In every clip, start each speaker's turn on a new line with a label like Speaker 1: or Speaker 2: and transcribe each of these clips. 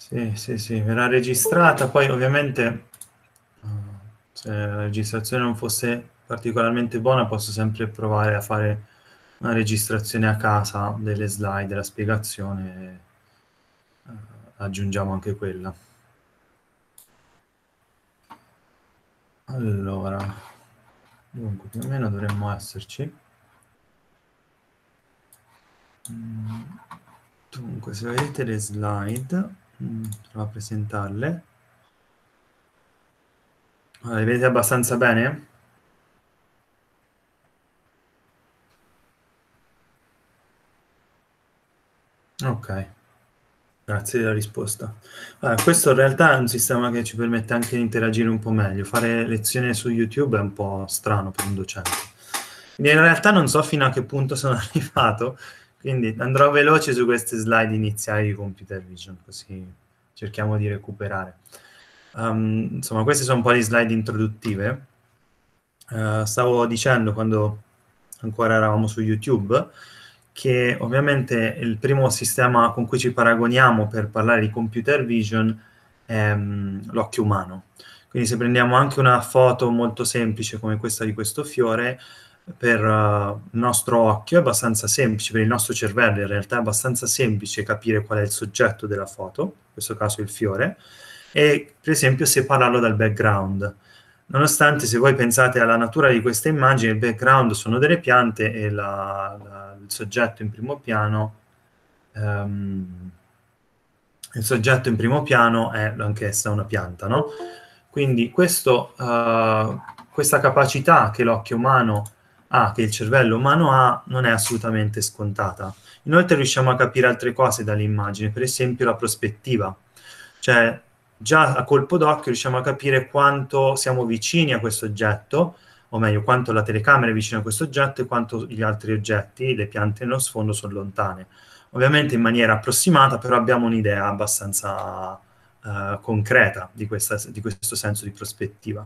Speaker 1: Sì, sì, sì, verrà registrata, poi ovviamente eh, se la registrazione non fosse particolarmente buona posso sempre provare a fare una registrazione a casa delle slide, la spiegazione, eh, aggiungiamo anche quella. Allora, dunque più o meno dovremmo esserci. Mm, dunque, se vedete le slide, Mm, Provo a presentarle. Allora, le vedete abbastanza bene? Ok, grazie della risposta. Allora, questo in realtà è un sistema che ci permette anche di interagire un po' meglio. Fare lezione su YouTube è un po' strano per un docente. Quindi in realtà non so fino a che punto sono arrivato, quindi andrò veloce su queste slide iniziali di computer vision, così cerchiamo di recuperare. Um, insomma, queste sono un po' le slide introduttive. Uh, stavo dicendo quando ancora eravamo su YouTube che ovviamente il primo sistema con cui ci paragoniamo per parlare di computer vision è um, l'occhio umano. Quindi se prendiamo anche una foto molto semplice come questa di questo fiore, per uh, il nostro occhio è abbastanza semplice, per il nostro cervello in realtà è abbastanza semplice capire qual è il soggetto della foto, in questo caso il fiore, e per esempio separarlo dal background. Nonostante se voi pensate alla natura di questa immagine, il background sono delle piante e la, la, il soggetto in primo piano... Um, il soggetto in primo piano è anch'essa una pianta, no? Quindi questo, uh, questa capacità che l'occhio umano ha, ah, che il cervello umano ha, non è assolutamente scontata. Inoltre riusciamo a capire altre cose dall'immagine, per esempio la prospettiva. Cioè, già a colpo d'occhio riusciamo a capire quanto siamo vicini a questo oggetto, o meglio, quanto la telecamera è vicina a questo oggetto e quanto gli altri oggetti, le piante nello sfondo, sono lontane. Ovviamente in maniera approssimata, però abbiamo un'idea abbastanza uh, concreta di, questa, di questo senso di prospettiva.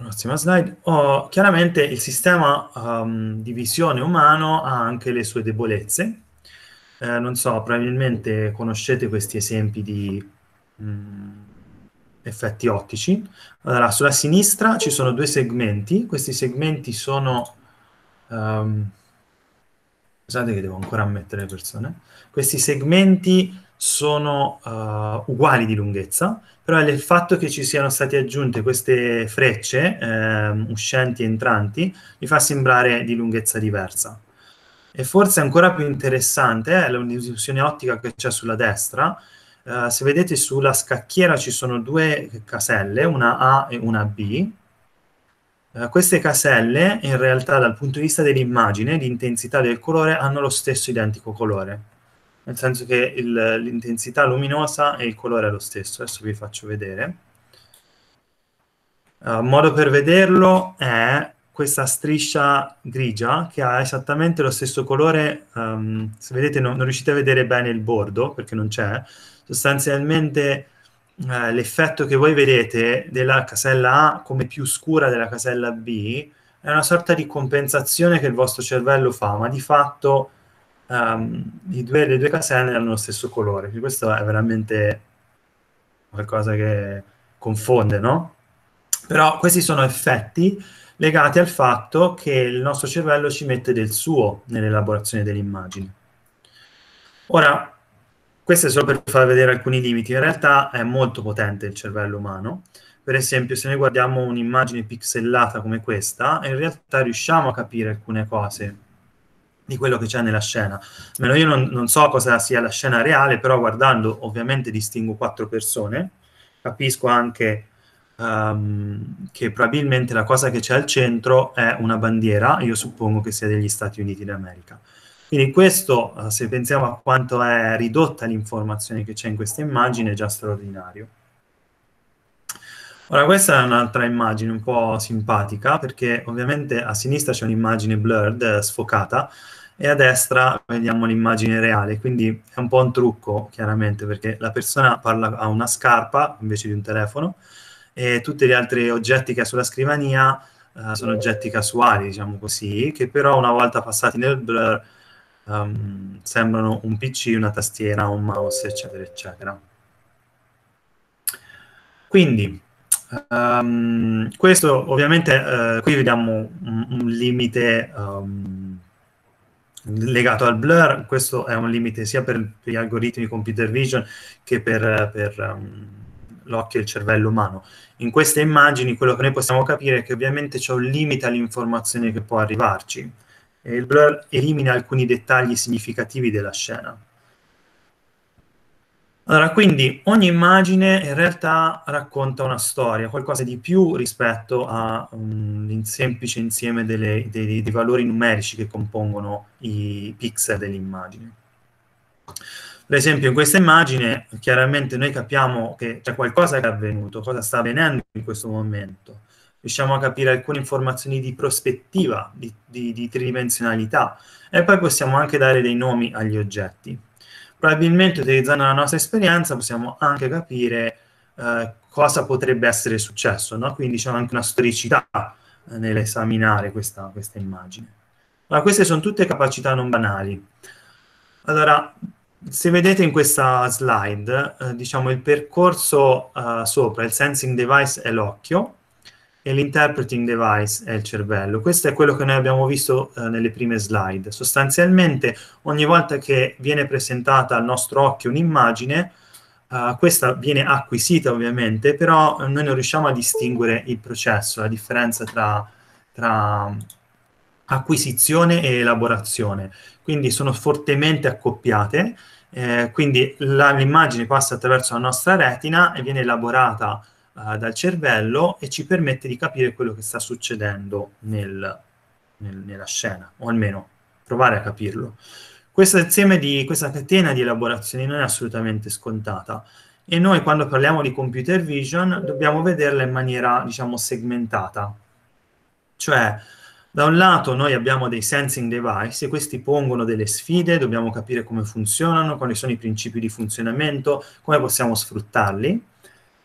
Speaker 1: Prossima slide. Oh, chiaramente il sistema um, di visione umano ha anche le sue debolezze. Eh, non so, probabilmente conoscete questi esempi di mh, mm, effetti ottici. Allora, sulla sinistra ci sono due segmenti. Questi segmenti sono... Um, scusate che devo ancora ammettere le persone. Questi segmenti sono uh, uguali di lunghezza, però il fatto che ci siano state aggiunte queste frecce eh, uscenti e entranti mi fa sembrare di lunghezza diversa. E forse ancora più interessante è la distorsione ottica che c'è sulla destra. Uh, se vedete sulla scacchiera ci sono due caselle, una A e una B. Uh, queste caselle in realtà dal punto di vista dell'immagine, di intensità del colore, hanno lo stesso identico colore nel senso che il, l'intensità luminosa e il colore è lo stesso. Adesso vi faccio vedere. Uh, modo per vederlo è questa striscia grigia che ha esattamente lo stesso colore, um, se vedete non, non, riuscite a vedere bene il bordo perché non c'è, sostanzialmente uh, l'effetto che voi vedete della casella A come più scura della casella B è una sorta di compensazione che il vostro cervello fa, ma di fatto um, due, le due caselle hanno lo stesso colore. questo è veramente qualcosa che confonde, no? Però questi sono effetti legati al fatto che il nostro cervello ci mette del suo nell'elaborazione dell'immagine. Ora, questo è solo per far vedere alcuni limiti. In realtà è molto potente il cervello umano. Per esempio, se noi guardiamo un'immagine pixellata come questa, in realtà riusciamo a capire alcune cose di quello che c'è nella scena. Meno io non, non, so cosa sia la scena reale, però guardando ovviamente distingo quattro persone, capisco anche um, che probabilmente la cosa che c'è al centro è una bandiera, io suppongo che sia degli Stati Uniti d'America. Quindi questo, eh, se pensiamo a quanto è ridotta l'informazione che c'è in questa immagine, è già straordinario. Ora, questa è un'altra immagine un po' simpatica, perché ovviamente a sinistra c'è un'immagine blurred, eh, sfocata, e a destra vediamo l'immagine reale, quindi è un po' un trucco chiaramente perché la persona parla a una scarpa invece di un telefono e tutti gli altri oggetti che ha sulla scrivania uh, sono oggetti casuali, diciamo così, che però una volta passati nel blur um, sembrano un PC, una tastiera, un mouse, eccetera, eccetera. Quindi, um, questo ovviamente, uh, qui vediamo un, un limite um, legato al blur, questo è un limite sia per gli algoritmi computer vision che per, per um, l'occhio e il cervello umano. In queste immagini quello che noi possiamo capire è che ovviamente c'è un limite all'informazione che può arrivarci e il blur elimina alcuni dettagli significativi della scena. Allora, quindi ogni immagine in realtà racconta una storia, qualcosa di più rispetto a mm, un, semplice insieme delle, dei, dei, valori numerici che compongono i pixel dell'immagine. Per esempio, in questa immagine chiaramente noi capiamo che c'è qualcosa che è avvenuto, cosa sta avvenendo in questo momento. Riusciamo a capire alcune informazioni di prospettiva, di, di, di tridimensionalità, e poi possiamo anche dare dei nomi agli oggetti probabilmente utilizzando la nostra esperienza possiamo anche capire eh, cosa potrebbe essere successo, no? quindi c'è anche una storicità eh, nell'esaminare questa, questa immagine. Allora, queste sono tutte capacità non banali. Allora, se vedete in questa slide, eh, diciamo il percorso eh, sopra, il sensing device è l'occhio, e l'interpreting device è il cervello. Questo è quello che noi abbiamo visto eh, nelle prime slide. Sostanzialmente ogni volta che viene presentata al nostro occhio un'immagine, eh, questa viene acquisita ovviamente, però eh, noi non riusciamo a distinguere il processo, la differenza tra, tra mm, acquisizione e elaborazione. Quindi sono fortemente accoppiate, eh, quindi l'immagine passa attraverso la nostra retina e viene elaborata eh, dal cervello e ci permette di capire quello che sta succedendo nel, nel, nella scena, o almeno provare a capirlo. Questo insieme di questa catena di elaborazioni non è assolutamente scontata e noi quando parliamo di computer vision dobbiamo vederla in maniera, diciamo, segmentata. Cioè, da un lato noi abbiamo dei sensing device e questi pongono delle sfide, dobbiamo capire come funzionano, quali sono i principi di funzionamento, come possiamo sfruttarli.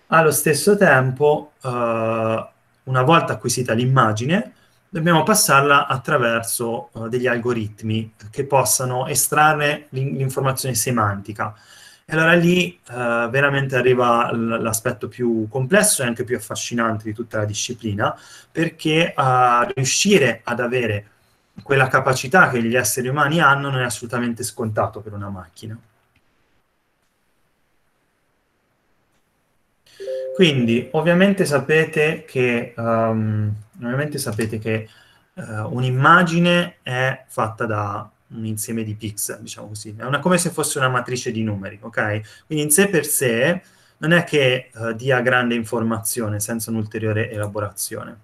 Speaker 1: Allo stesso tempo, eh, una volta acquisita l'immagine, dobbiamo passarla attraverso eh, degli algoritmi che possano estrarre l'informazione semantica. E allora lì eh, veramente arriva l'aspetto più complesso e anche più affascinante di tutta la disciplina, perché eh, riuscire ad avere quella capacità che gli esseri umani hanno non è assolutamente scontato per una macchina. Quindi ovviamente sapete che, um, ovviamente sapete che uh, un'immagine è fatta da un insieme di pixel, diciamo così, è una, come se fosse una matrice di numeri, ok? Quindi in sé per sé non è che uh, dia grande informazione senza un'ulteriore elaborazione.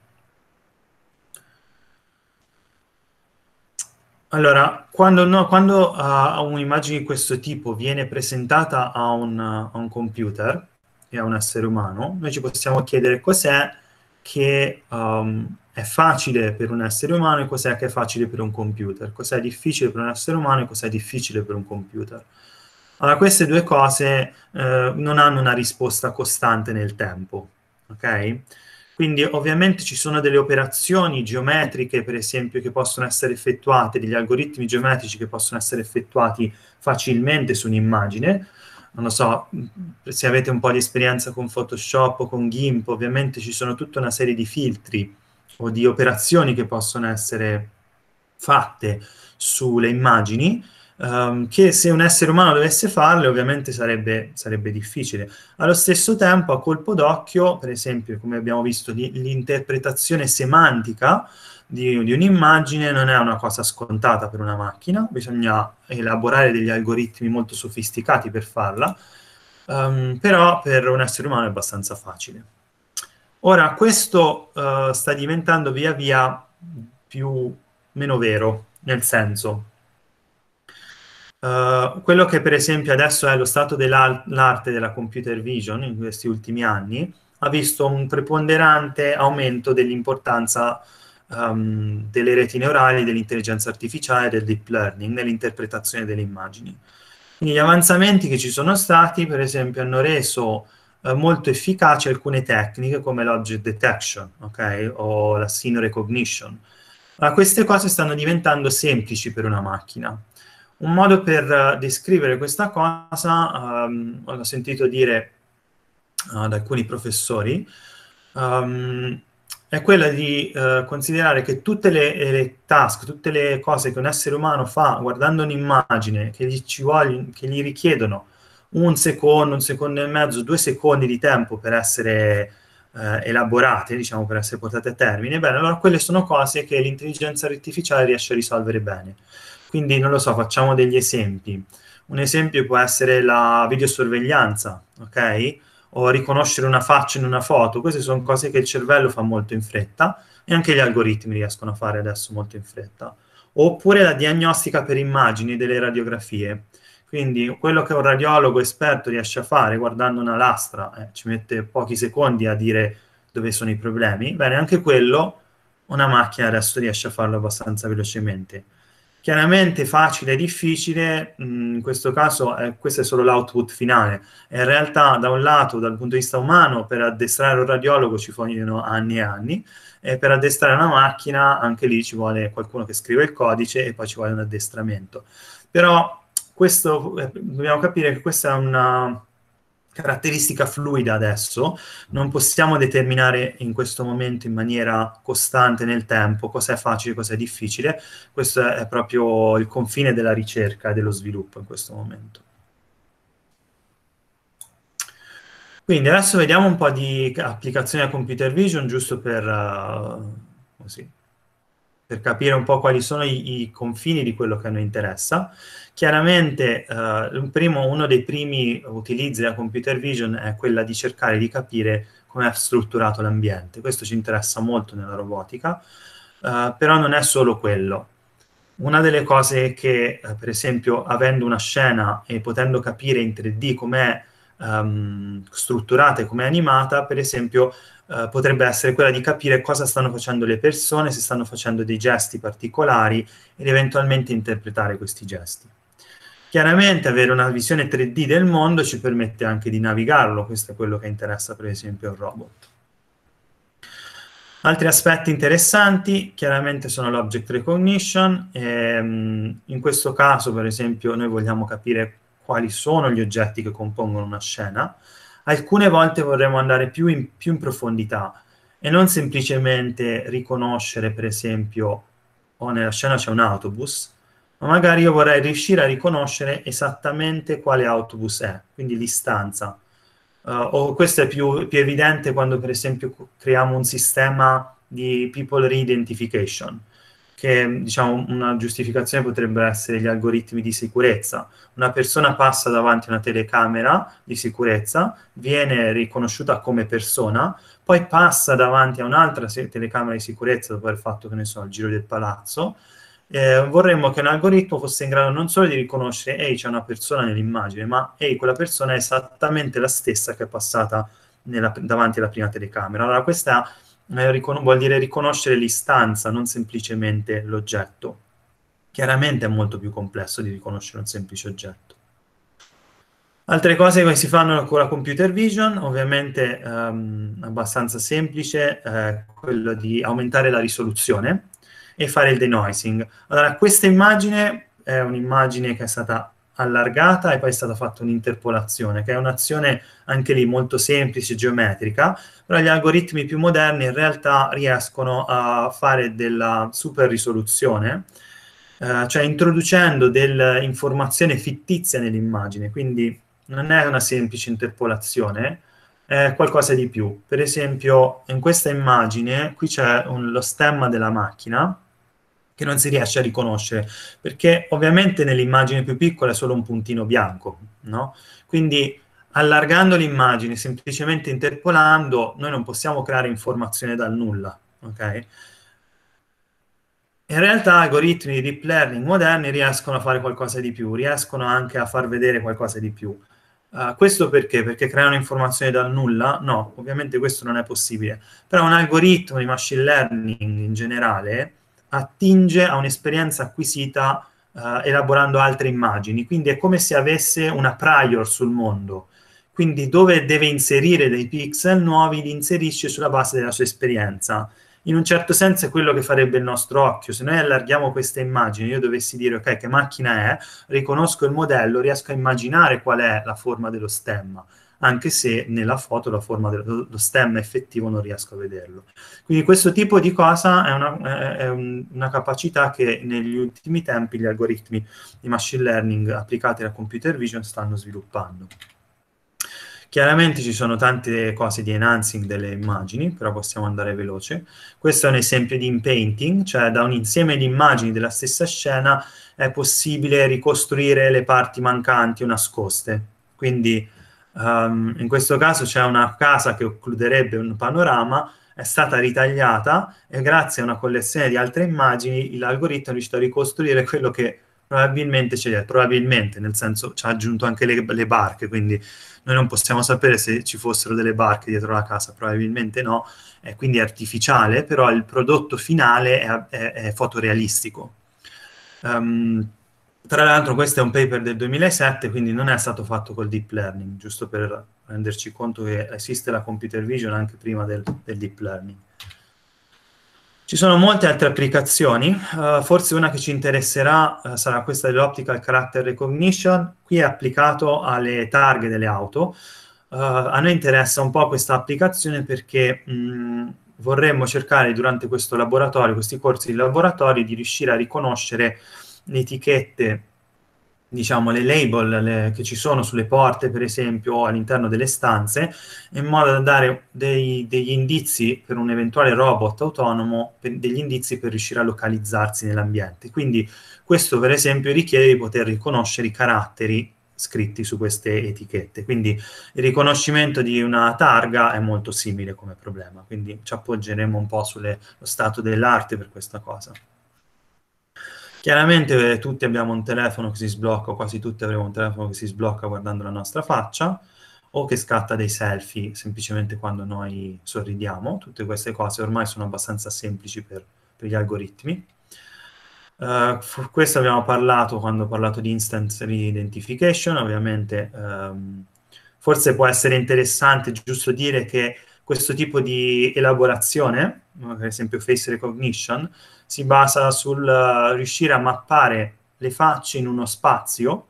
Speaker 1: Allora, quando, no, quando uh, un'immagine di questo tipo viene presentata a un, a un computer, e a un essere umano, noi ci possiamo chiedere cos'è che um, è facile per un essere umano e cos'è che è facile per un computer, cos'è difficile per un essere umano e cos'è difficile per un computer. Allora, queste due cose eh, non hanno una risposta costante nel tempo, ok? Quindi ovviamente ci sono delle operazioni geometriche, per esempio, che possono essere effettuate, degli algoritmi geometrici che possono essere effettuati facilmente su un'immagine, non lo so, se avete un po' di esperienza con Photoshop o con GIMP, ovviamente ci sono tutta una serie di filtri o di operazioni che possono essere fatte sulle immagini, um, che se un essere umano dovesse farle ovviamente sarebbe, sarebbe difficile. Allo stesso tempo, a colpo d'occhio, per esempio, come abbiamo visto, l'interpretazione semantica di, di un'immagine non è una cosa scontata per una macchina, bisogna elaborare degli algoritmi molto sofisticati per farla, um, però per un essere umano è abbastanza facile. Ora, questo uh, sta diventando via via più meno vero, nel senso, uh, quello che per esempio adesso è lo stato dell'arte della computer vision in questi ultimi anni, ha visto un preponderante aumento dell'importanza um, delle reti neurali, dell'intelligenza artificiale, del deep learning nell'interpretazione delle immagini. Quindi gli avanzamenti che ci sono stati, per esempio, hanno reso eh, molto efficaci alcune tecniche come l'object detection okay? o la scene recognition. Ma queste cose stanno diventando semplici per una macchina. Un modo per uh, descrivere questa cosa, um, ehm, l'ho sentito dire uh, eh, da alcuni professori, um, è quella di eh, considerare che tutte le, eh, le, task, tutte le cose che un essere umano fa guardando un'immagine che gli, voglio, che gli richiedono un secondo, un secondo e mezzo, due secondi di tempo per essere eh, elaborate, diciamo, per essere portate a termine, bene, allora quelle sono cose che l'intelligenza artificiale riesce a risolvere bene. Quindi, non lo so, facciamo degli esempi. Un esempio può essere la videosorveglianza, ok? o riconoscere una faccia in una foto, queste sono cose che il cervello fa molto in fretta e anche gli algoritmi riescono a fare adesso molto in fretta. Oppure la diagnostica per immagini delle radiografie. Quindi quello che un radiologo esperto riesce a fare guardando una lastra, eh, ci mette pochi secondi a dire dove sono i problemi, bene, anche quello una macchina adesso riesce a farlo abbastanza velocemente. Chiaramente facile e difficile, mm, in questo caso eh, questo è solo l'output finale. in realtà da un lato, dal punto di vista umano, per addestrare un radiologo ci vogliono anni e anni, e per addestrare una macchina anche lì ci vuole qualcuno che scrive il codice e poi ci vuole un addestramento. Però questo, eh, dobbiamo capire che questa è una, caratteristica fluida adesso, non possiamo determinare in questo momento in maniera costante nel tempo cosa è facile, cosa è difficile, questo è proprio il confine della ricerca e dello sviluppo in questo momento. Quindi adesso vediamo un po' di applicazione a computer vision, giusto per uh, così, per capire un po' quali sono i, i confini di quello che a noi interessa. Chiaramente eh, primo, uno dei primi utilizzi della computer vision è quella di cercare di capire come è strutturato l'ambiente. Questo ci interessa molto nella robotica, eh, però non è solo quello. Una delle cose che, eh, per esempio, avendo una scena e potendo capire in 3D com'è ehm, strutturata e com'è animata, per esempio, eh, potrebbe essere quella di capire cosa stanno facendo le persone, se stanno facendo dei gesti particolari ed eventualmente interpretare questi gesti. Chiaramente avere una visione 3D del mondo ci permette anche di navigarlo, questo è quello che interessa per esempio al robot. Altri aspetti interessanti chiaramente sono l'object recognition, ehm, in questo caso per esempio noi vogliamo capire quali sono gli oggetti che compongono una scena, alcune volte vorremmo andare più in, più in profondità e non semplicemente riconoscere, per esempio, oh, nella scena c'è un autobus, ma magari io vorrei riuscire a riconoscere esattamente quale autobus è, quindi l'istanza. Uh, o questo è più, più evidente quando, per esempio, creiamo un sistema di people re-identification che diciamo, una giustificazione potrebbe essere gli algoritmi di sicurezza. Una persona passa davanti a una telecamera di sicurezza, viene riconosciuta come persona, poi passa davanti a un'altra telecamera di sicurezza dopo aver fatto, che ne so, il giro del palazzo. Eh, vorremmo che un algoritmo fosse in grado non solo di riconoscere, ehi, c'è una persona nell'immagine, ma ehi, quella persona è esattamente la stessa che è passata nella, davanti alla prima telecamera. Allora, questa ricon- vuol dire riconoscere l'istanza, non semplicemente l'oggetto. Chiaramente è molto più complesso di riconoscere un semplice oggetto. Altre cose che si fanno con la computer vision, ovviamente ehm, abbastanza semplice, eh, quello di aumentare la risoluzione e fare il denoising. Allora, questa immagine è un'immagine che è stata allargata e poi è stata fatta un'interpolazione, che è un'azione anche lì molto semplice, geometrica, però gli algoritmi più moderni in realtà riescono a fare della super risoluzione, eh, cioè introducendo dell'informazione fittizia nell'immagine, quindi non è una semplice interpolazione, è qualcosa di più. Per esempio, in questa immagine qui c'è un, lo stemma della macchina, che non si riesce a riconoscere, perché ovviamente nell'immagine più piccola è solo un puntino bianco, no? Quindi allargando l'immagine, semplicemente interpolando, noi non possiamo creare informazione dal nulla, ok? In realtà algoritmi di deep learning moderni riescono a fare qualcosa di più, riescono anche a far vedere qualcosa di più. Uh, questo perché? Perché creano informazioni dal nulla? No, ovviamente questo non è possibile. Però un algoritmo di machine learning in generale attinge a un'esperienza acquisita eh, elaborando altre immagini, quindi è come se avesse una prior sul mondo, quindi dove deve inserire dei pixel nuovi li inserisce sulla base della sua esperienza. In un certo senso è quello che farebbe il nostro occhio. Se noi allarghiamo questa immagine, io dovessi dire ok, che macchina è, riconosco il modello, riesco a immaginare qual è la forma dello stemma anche se nella foto la forma dello stemma effettivo non riesco a vederlo. Quindi questo tipo di cosa è una, è una capacità che negli ultimi tempi gli algoritmi di machine learning applicati alla computer vision stanno sviluppando. Chiaramente ci sono tante cose di enhancing delle immagini, però possiamo andare veloce. Questo è un esempio di inpainting, cioè da un insieme di immagini della stessa scena è possibile ricostruire le parti mancanti o nascoste. Quindi um, in questo caso c'è una casa che occluderebbe un panorama, è stata ritagliata e grazie a una collezione di altre immagini l'algoritmo è riuscito a ricostruire quello che probabilmente c'è, probabilmente nel senso ci ha aggiunto anche le, le, barche, quindi noi non possiamo sapere se ci fossero delle barche dietro la casa, probabilmente no, è quindi artificiale, però il prodotto finale è, è, è fotorealistico. Um, tra l'altro questo è un paper del 2007, quindi non è stato fatto col deep learning, giusto per renderci conto che esiste la computer vision anche prima del, del deep learning. Ci sono molte altre applicazioni, uh, forse una che ci interesserà uh, sarà questa dell'optical character recognition, qui è applicato alle targhe delle auto. Uh, a noi interessa un po' questa applicazione perché mh, mm, vorremmo cercare durante questo laboratorio, questi corsi di laboratorio, di riuscire a riconoscere le etichette, diciamo le label le, che ci sono sulle porte, per esempio, o all'interno delle stanze, in modo da dare dei, degli indizi per un eventuale robot autonomo, per, degli indizi per riuscire a localizzarsi nell'ambiente. Quindi questo, per esempio, richiede di poter riconoscere i caratteri scritti su queste etichette. Quindi il riconoscimento di una targa è molto simile come problema, quindi ci appoggeremo un po' sullo stato dell'arte per questa cosa. Chiaramente eh, tutti abbiamo un telefono che si sblocca, quasi tutti avremo un telefono che si sblocca guardando la nostra faccia o che scatta dei selfie semplicemente quando noi sorridiamo. Tutte queste cose ormai sono abbastanza semplici per, per gli algoritmi. Uh, eh, f- questo abbiamo parlato quando ho parlato di instance re identification, ovviamente um, forse può essere interessante giusto dire che questo tipo di elaborazione, per esempio face recognition, si basa sul eh, riuscire a mappare le facce in uno spazio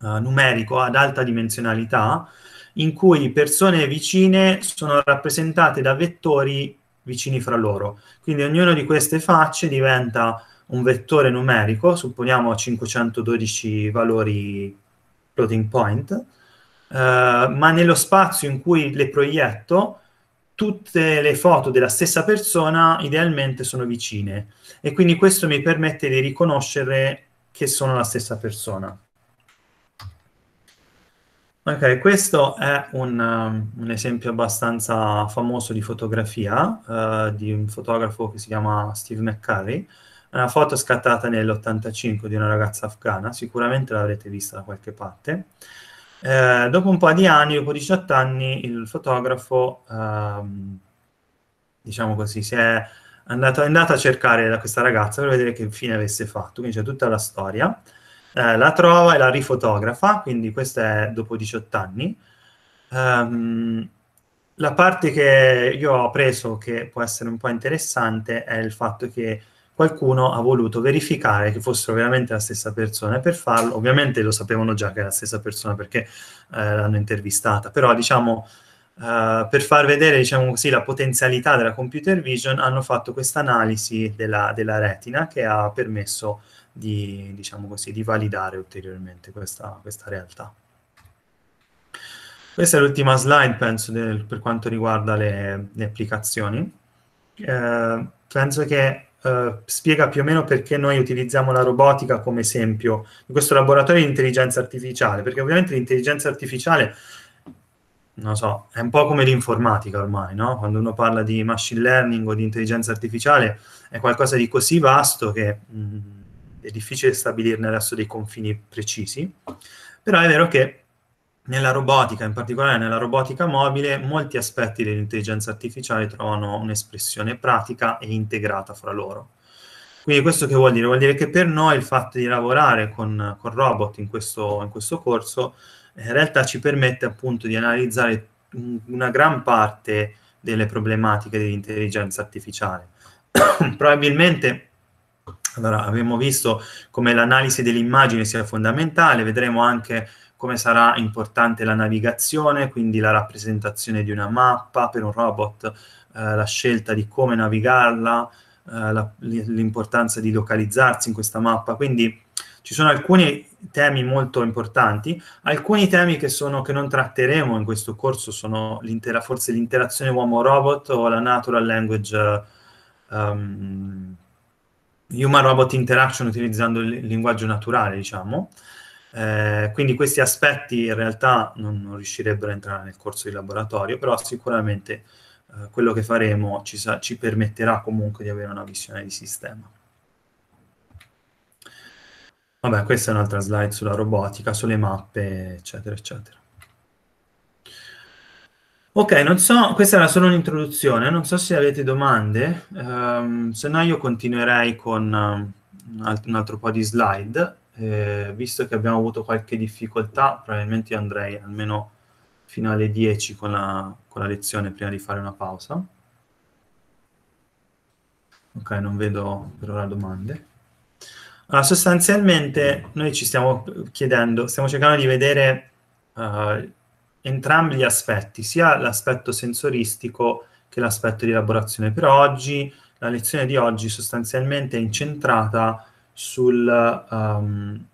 Speaker 1: uh, numerico ad alta dimensionalità in cui persone vicine sono rappresentate da vettori vicini fra loro. Quindi ognuna di queste facce diventa un vettore numerico, supponiamo 512 valori floating point, eh, ma nello spazio in cui le proietto tutte le foto della stessa persona idealmente sono vicine e quindi questo mi permette di riconoscere che sono la stessa persona. Ok, questo è un, um, un esempio abbastanza famoso di fotografia uh, di un fotografo che si chiama Steve McCurry, È una foto scattata nell'85 di una ragazza afghana, sicuramente l'avrete vista da qualche parte. Eh, dopo un po' di anni, dopo 18 anni, il fotografo, ehm, diciamo così, si è andato, è andato a cercare da questa ragazza per vedere che fine avesse fatto, quindi c'è tutta la storia. Eh, la trova e la rifotografa, quindi questo è dopo 18 anni. Um, la parte che io ho preso che può essere un po' interessante è il fatto che qualcuno ha voluto verificare che fossero veramente la stessa persona e per farlo, ovviamente lo sapevano già che era la stessa persona perché eh, l'hanno intervistata, però diciamo eh, per far vedere diciamo così, la potenzialità della computer vision hanno fatto questa analisi della, della, retina che ha permesso di, diciamo così, di validare ulteriormente questa, questa realtà. Questa è l'ultima slide, penso, del, per quanto riguarda le, le applicazioni. Eh, penso che eh, spiega più o meno perché noi utilizziamo la robotica come esempio in questo laboratorio di intelligenza artificiale, perché ovviamente l'intelligenza artificiale, non so, è un po' come l'informatica ormai, no? Quando uno parla di machine learning o di intelligenza artificiale è qualcosa di così vasto che mh, mm, è difficile stabilirne adesso dei confini precisi, però è vero che nella robotica, in particolare nella robotica mobile, molti aspetti dell'intelligenza artificiale trovano un'espressione pratica e integrata fra loro. Quindi questo che vuol dire? Vuol dire che per noi il fatto di lavorare con, con robot in questo, in questo corso in realtà ci permette appunto di analizzare una gran parte delle problematiche dell'intelligenza artificiale. Probabilmente allora, abbiamo visto come l'analisi dell'immagine sia fondamentale, vedremo anche come sarà importante la navigazione, quindi la rappresentazione di una mappa per un robot, eh, la scelta di come navigarla, eh, l'importanza di localizzarsi in questa mappa. Quindi ci sono alcuni temi molto importanti, alcuni temi che, sono, che non tratteremo in questo corso sono l'intera, forse l'interazione uomo-robot o la natural language, um, human-robot interaction utilizzando il linguaggio naturale, diciamo. Eh, quindi questi aspetti in realtà non, non, riuscirebbero a entrare nel corso di laboratorio, però sicuramente eh, quello che faremo ci, sa- ci permetterà comunque di avere una visione di sistema. Vabbè, questa è un'altra slide sulla robotica, sulle mappe, eccetera, eccetera. Ok, non so, questa era solo un'introduzione, non so se avete domande, um, se no io continuerei con um, un altro po' di slide eh, visto che abbiamo avuto qualche difficoltà, probabilmente andrei almeno fino alle 10 con la, con la lezione prima di fare una pausa. Ok, non vedo per ora domande. Allora, sostanzialmente noi ci stiamo chiedendo, stiamo cercando di vedere uh, entrambi gli aspetti, sia l'aspetto sensoristico che l'aspetto di elaborazione. Per oggi, la lezione di oggi sostanzialmente è incentrata sul um,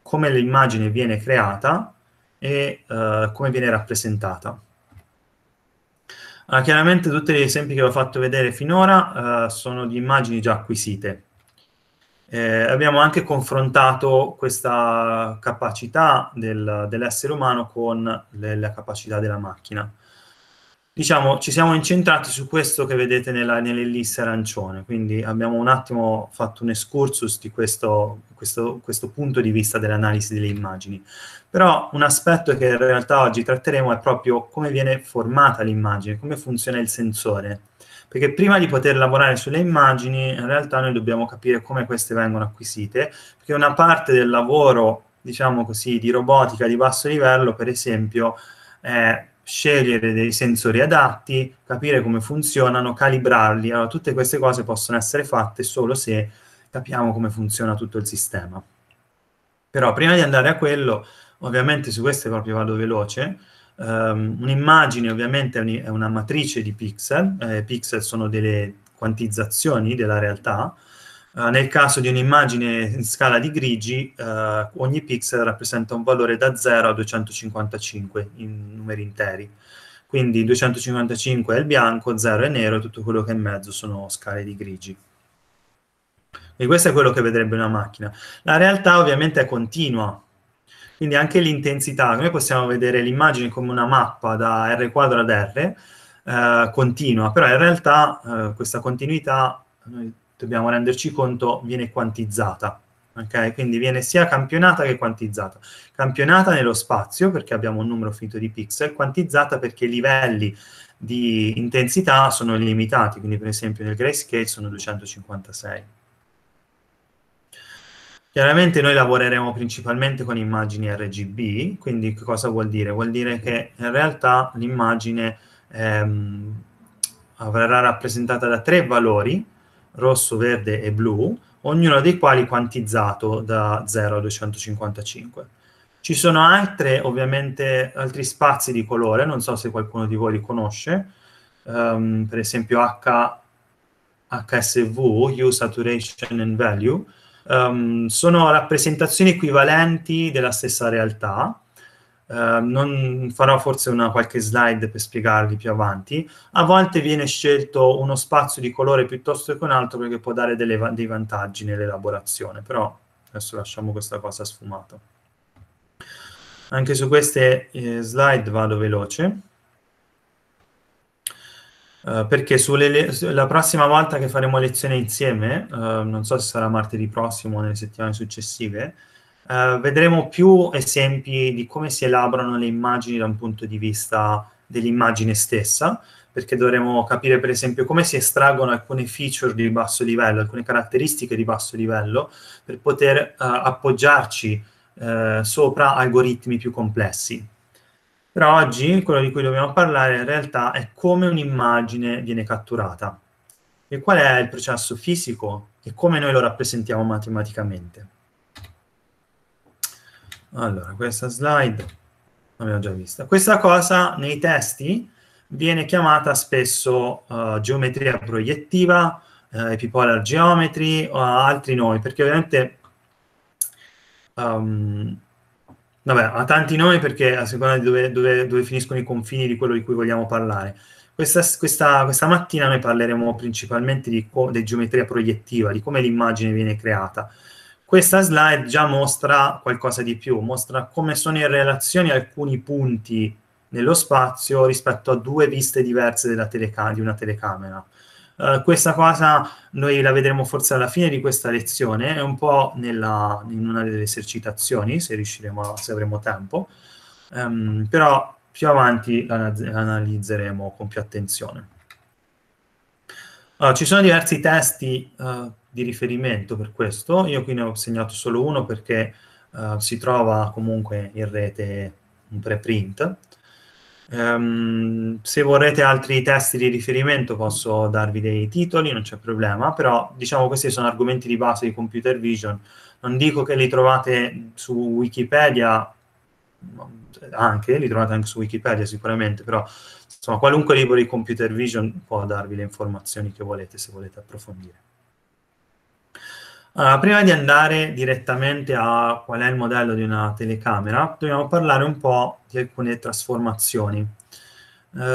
Speaker 1: come l'immagine viene creata e uh, come viene rappresentata. Uh, chiaramente tutti gli esempi che vi ho fatto vedere finora uh, sono di immagini già acquisite. Eh, abbiamo anche confrontato questa capacità del, dell'essere umano con le, la capacità della macchina diciamo, ci siamo incentrati su questo che vedete nella, nell'ellisse arancione, quindi abbiamo un attimo fatto un excursus di questo, questo, questo punto di vista dell'analisi delle immagini. Però un aspetto che in realtà oggi tratteremo è proprio come viene formata l'immagine, come funziona il sensore. Perché prima di poter lavorare sulle immagini, in realtà noi dobbiamo capire come queste vengono acquisite, perché una parte del lavoro, diciamo così, di robotica di basso livello, per esempio, è scegliere dei sensori adatti, capire come funzionano, calibrarli. Allora, tutte queste cose possono essere fatte solo se capiamo come funziona tutto il sistema. Però prima di andare a quello, ovviamente su queste proprio vado veloce, um, un'immagine ovviamente è una matrice di pixel, eh, pixel sono delle quantizzazioni della realtà, Uh, nel caso di un'immagine in scala di grigi, uh, ogni pixel rappresenta un valore da 0 a 255 in numeri interi. Quindi 255 è il bianco, 0 è nero e tutto quello che è in mezzo sono scale di grigi. E questo è quello che vedrebbe una macchina. La realtà ovviamente è continua, quindi anche l'intensità, noi possiamo vedere l'immagine come una mappa da R quadro ad R, eh, continua, però in realtà eh, questa continuità, noi dobbiamo renderci conto, viene quantizzata. Okay? Quindi viene sia campionata che quantizzata. Campionata nello spazio, perché abbiamo un numero finito di pixel, quantizzata perché i livelli di intensità sono limitati, quindi per esempio nel grayscale sono 256. Chiaramente noi lavoreremo principalmente con immagini RGB, quindi che cosa vuol dire? Vuol dire che in realtà l'immagine ehm, verrà rappresentata da tre valori, rosso, verde e blu, ognuno dei quali quantizzato da 0 a 255. Ci sono altre, ovviamente, altri spazi di colore, non so se qualcuno di voi li conosce, um, per esempio H, HSV, U Saturation and Value, um, sono rappresentazioni equivalenti della stessa realtà, Ehm, non farò forse una qualche slide per spiegarvi più avanti. A volte viene scelto uno spazio di colore piuttosto che un altro perché può dare delle, dei vantaggi nell'elaborazione, però adesso lasciamo questa cosa sfumata. Anche su queste eh, slide vado veloce. Uh, perché sulle, la prossima volta che faremo lezione insieme, uh, non so se sarà martedì prossimo o nelle settimane successive, eh, vedremo più esempi di come si elaborano le immagini da un punto di vista dell'immagine stessa, perché dovremo capire per esempio come si estraggono alcune feature di basso livello, alcune caratteristiche di basso livello, per poter uh, appoggiarci uh, sopra algoritmi più complessi. Però oggi quello di cui dobbiamo parlare in realtà è come un'immagine viene catturata e qual è il processo fisico e come noi lo rappresentiamo matematicamente. Allora, questa slide l'abbiamo già vista. Questa cosa nei testi viene chiamata spesso uh, geometria proiettiva, uh, epipolar geometry o altri nomi, perché ovviamente um, vabbè, ha tanti nomi perché a seconda di dove, dove, dove, finiscono i confini di quello di cui vogliamo parlare. Questa, questa, questa mattina noi parleremo principalmente di, di geometria proiettiva, di come l'immagine viene creata. Questa slide già mostra qualcosa di più, mostra come sono in relazione alcuni punti nello spazio rispetto a due viste diverse teleca- di una telecamera. Uh, questa cosa noi la vedremo forse alla fine di questa lezione, è un po' nella, in una delle esercitazioni, se riusciremo, a, se avremo tempo, um, però più avanti l'analizzeremo con più attenzione. Uh, ci sono diversi testi uh, di riferimento per questo. Io qui ne ho segnato solo uno perché uh, si trova comunque in rete un preprint. Um, se vorrete altri testi di riferimento posso darvi dei titoli, non c'è problema, però diciamo questi sono argomenti di base di computer vision. Non dico che li trovate su Wikipedia, anche, li trovate anche su Wikipedia sicuramente, però insomma qualunque libro di computer vision può darvi le informazioni che volete se volete approfondire. Allora, prima di andare direttamente a qual è il modello di una telecamera, dobbiamo parlare un po' di alcune trasformazioni. Eh,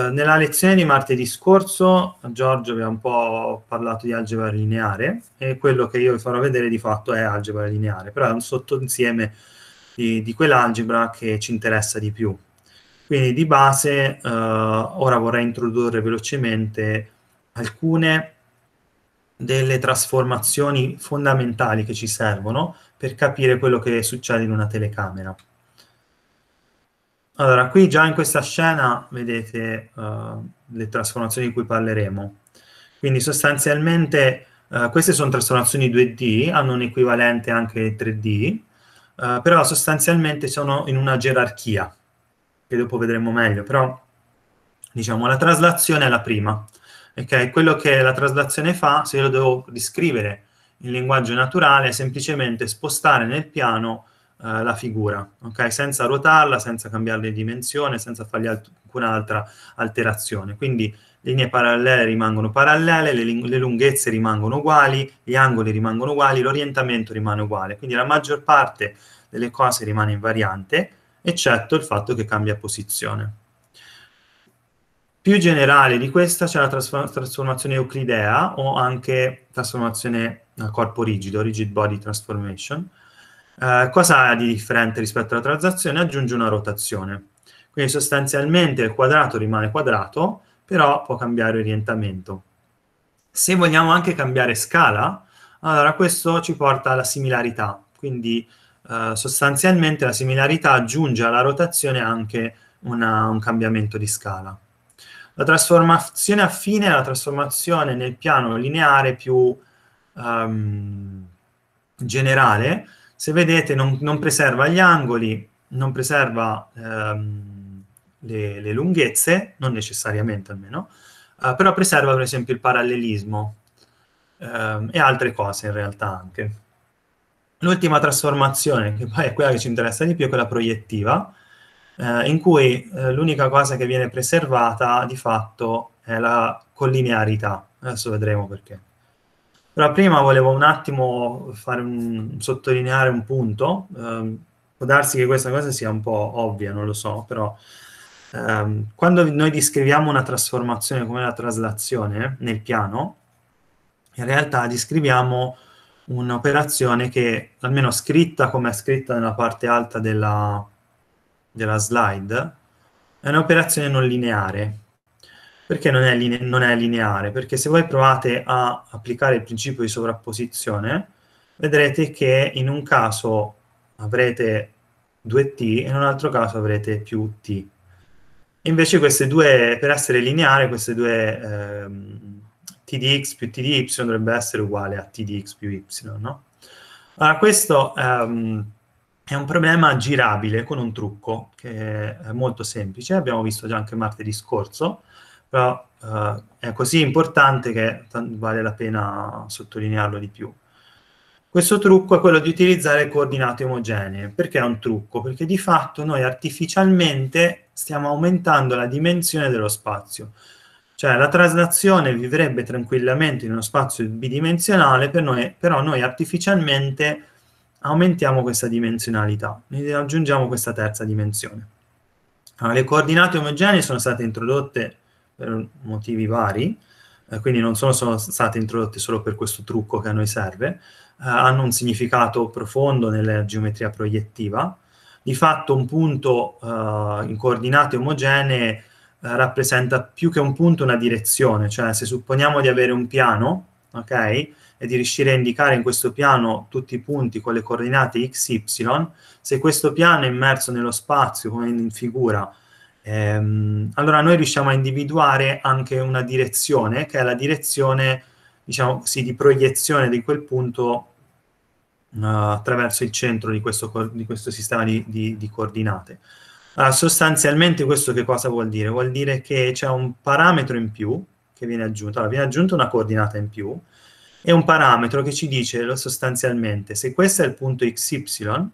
Speaker 1: nella lezione di martedì scorso Giorgio vi ha un po' parlato di algebra lineare e quello che io vi farò vedere di fatto è algebra lineare, però è un sottoinsieme di, di quell'algebra che ci interessa di più. Quindi di base eh, ora vorrei introdurre velocemente alcune delle trasformazioni fondamentali che ci servono per capire quello che succede in una telecamera. Allora, qui già in questa scena vedete uh, le trasformazioni di cui parleremo. Quindi sostanzialmente uh, queste sono trasformazioni 2D, hanno un equivalente anche 3D, uh, eh, però sostanzialmente sono in una gerarchia, che dopo vedremo meglio, però diciamo la traslazione è la prima, Okay? Quello che la traslazione fa, se io lo devo riscrivere in linguaggio naturale, è semplicemente spostare nel piano eh, la figura, okay? senza ruotarla, senza cambiarle dimensione, senza fargli alcuna altra alterazione. Quindi le linee parallele rimangono parallele, le, le lunghezze rimangono uguali, gli angoli rimangono uguali, l'orientamento rimane uguale. Quindi la maggior parte delle cose rimane invariante, eccetto il fatto che cambia posizione. Più generale di questa c'è la trasformazione euclidea o anche trasformazione a corpo rigido, rigid body transformation. Eh, cosa ha di differente rispetto alla transazione? Aggiunge una rotazione. Quindi sostanzialmente il quadrato rimane quadrato, però può cambiare orientamento. Se vogliamo anche cambiare scala, allora questo ci porta alla similarità. Quindi eh, sostanzialmente la similarità aggiunge alla rotazione anche una, un cambiamento di scala. La trasformazione affine è la trasformazione nel piano lineare più um, generale. Se vedete non, non, preserva gli angoli, non preserva um, le, le, lunghezze, non necessariamente almeno, uh, però preserva per esempio il parallelismo um, e altre cose in realtà anche. L'ultima trasformazione, che poi è quella che ci interessa di più, è quella proiettiva, eh, in cui eh, l'unica cosa che viene preservata di fatto è la collinearità. Adesso vedremo perché. Però prima volevo un attimo un, sottolineare un punto. Eh, può darsi che questa cosa sia un po' ovvia, non lo so, però ehm, quando noi descriviamo una trasformazione come la traslazione nel piano, in realtà descriviamo un'operazione che, almeno scritta come è scritta nella parte alta della, della slide, è un'operazione non lineare. Perché non è, line non è lineare? Perché se voi provate a applicare il principio di sovrapposizione, vedrete che in un caso avrete 2t e in un altro caso avrete più t. Invece queste due, per essere lineare, queste due ehm, t di x più t di y dovrebbe essere uguale a t di x più y, no? Allora, questo ehm, è un problema girabile con un trucco che è molto semplice, abbiamo visto già anche martedì scorso, però eh, è così importante che vale la pena sottolinearlo di più. Questo trucco è quello di utilizzare coordinate omogenee. Perché è un trucco? Perché di fatto noi artificialmente stiamo aumentando la dimensione dello spazio. Cioè la traslazione vivrebbe tranquillamente in uno spazio bidimensionale, per noi, però noi artificialmente aumentiamo questa dimensionalità, ne aggiungiamo questa terza dimensione. Allora, le coordinate omogenee sono state introdotte per motivi vari, eh, quindi non sono, sono, state introdotte solo per questo trucco che a noi serve, eh, hanno un significato profondo nella geometria proiettiva. Di fatto un punto eh, in coordinate omogenee eh, rappresenta più che un punto una direzione, cioè se supponiamo di avere un piano, ok? e di riuscire a indicare in questo piano tutti i punti con le coordinate x, y. Se questo piano è immerso nello spazio, come in figura, ehm, allora noi riusciamo a individuare anche una direzione, che è la direzione diciamo così, di proiezione di quel punto uh, attraverso il centro di questo, di questo sistema di, di, di coordinate. Allora, sostanzialmente questo che cosa vuol dire? Vuol dire che c'è un parametro in più che viene aggiunto, allora, viene aggiunta una coordinata in più, è un parametro che ci dice sostanzialmente se questo è il punto XY, um,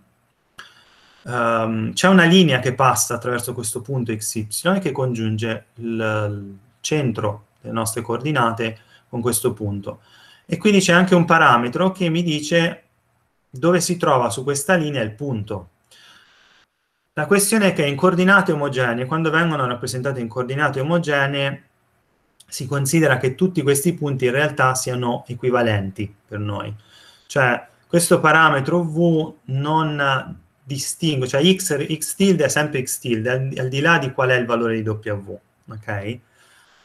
Speaker 1: ehm, c'è una linea che passa attraverso questo punto XY che congiunge il centro delle nostre coordinate con questo punto. E quindi c'è anche un parametro che mi dice dove si trova su questa linea il punto. La questione è che in coordinate omogenee, quando vengono rappresentate in coordinate omogenee, si considera che tutti questi punti in realtà siano equivalenti per noi. Cioè, questo parametro v non distingue, cioè x, x tilde è sempre x tilde, al, al, di là di qual è il valore di w, ok?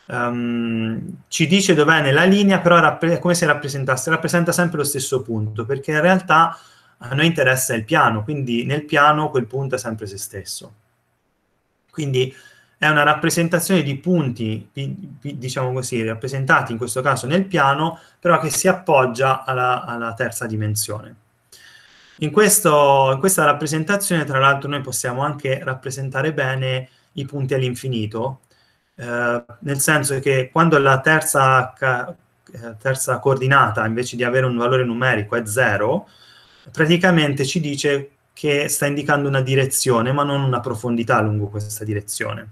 Speaker 1: Um, ci dice dov'è nella linea, però è come se rappresentasse, rappresenta sempre lo stesso punto, perché in realtà a noi interessa il piano, quindi nel piano quel punto è sempre se stesso. Quindi è una rappresentazione di punti, diciamo così, rappresentati in questo caso nel piano, però che si appoggia alla, alla terza dimensione. In, questo, in, questa rappresentazione, tra l'altro, noi possiamo anche rappresentare bene i punti all'infinito, eh, nel senso che quando la terza, eh, terza coordinata, invece di avere un valore numerico, è 0, praticamente ci dice che sta indicando una direzione, ma non una profondità lungo questa direzione.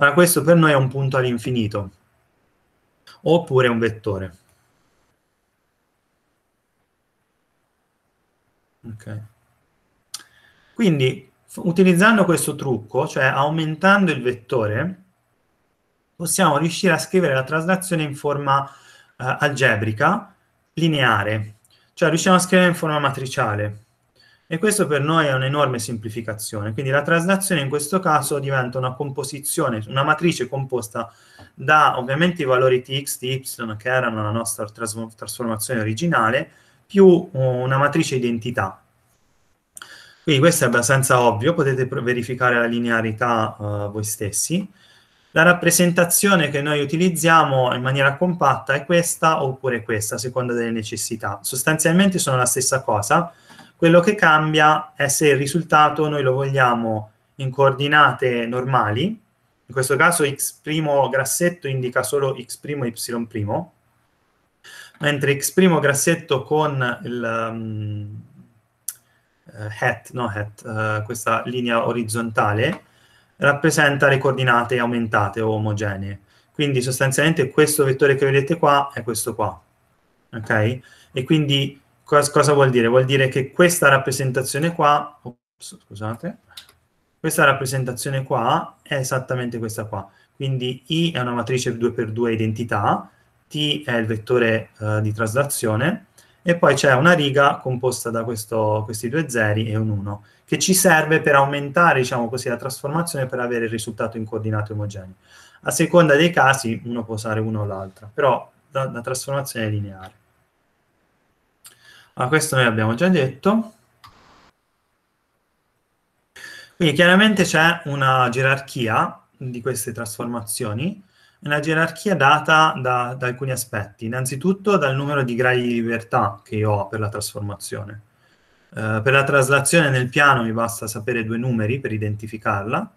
Speaker 1: Allora questo per noi è un punto all'infinito, oppure un vettore. Ok. Quindi utilizzando questo trucco, cioè aumentando il vettore, possiamo riuscire a scrivere la traslazione in forma eh, algebrica lineare, cioè riusciamo a scrivere in forma matriciale. E questo per noi è un'enorme semplificazione. Quindi la traslazione in questo caso diventa una composizione, una matrice composta da ovviamente i valori tx, dy, che erano la nostra tras- trasformazione originale, più uh, una matrice identità. Quindi questo è abbastanza ovvio, potete verificare la linearità uh, voi stessi. La rappresentazione che noi utilizziamo in maniera compatta è questa oppure questa, a seconda delle necessità. Sostanzialmente sono la stessa cosa, quello che cambia è se il risultato noi lo vogliamo in coordinate normali, in questo caso x' grassetto indica solo x' y', mentre x' grassetto con il um, eh, hat, no hat, uh, questa linea orizzontale, rappresenta le coordinate aumentate o omogenee. Quindi sostanzialmente questo vettore che vedete qua è questo qua, ok? E quindi cosa, cosa vuol dire? Vuol dire che questa rappresentazione qua, ops, scusate, questa rappresentazione qua è esattamente questa qua. Quindi I è una matrice 2x2 identità, T è il vettore eh, di traslazione, e poi c'è una riga composta da questo, questi due zeri e un 1, che ci serve per aumentare diciamo così, la trasformazione per avere il risultato in coordinate omogenee. A seconda dei casi uno può usare uno o l'altra, però la, la trasformazione è lineare. Allora, ah, questo noi l'abbiamo già detto. Quindi chiaramente c'è una gerarchia di queste trasformazioni, una gerarchia data da, da, alcuni aspetti. Innanzitutto dal numero di gradi di libertà che io ho per la trasformazione. Eh, per la traslazione nel piano mi basta sapere due numeri per identificarla.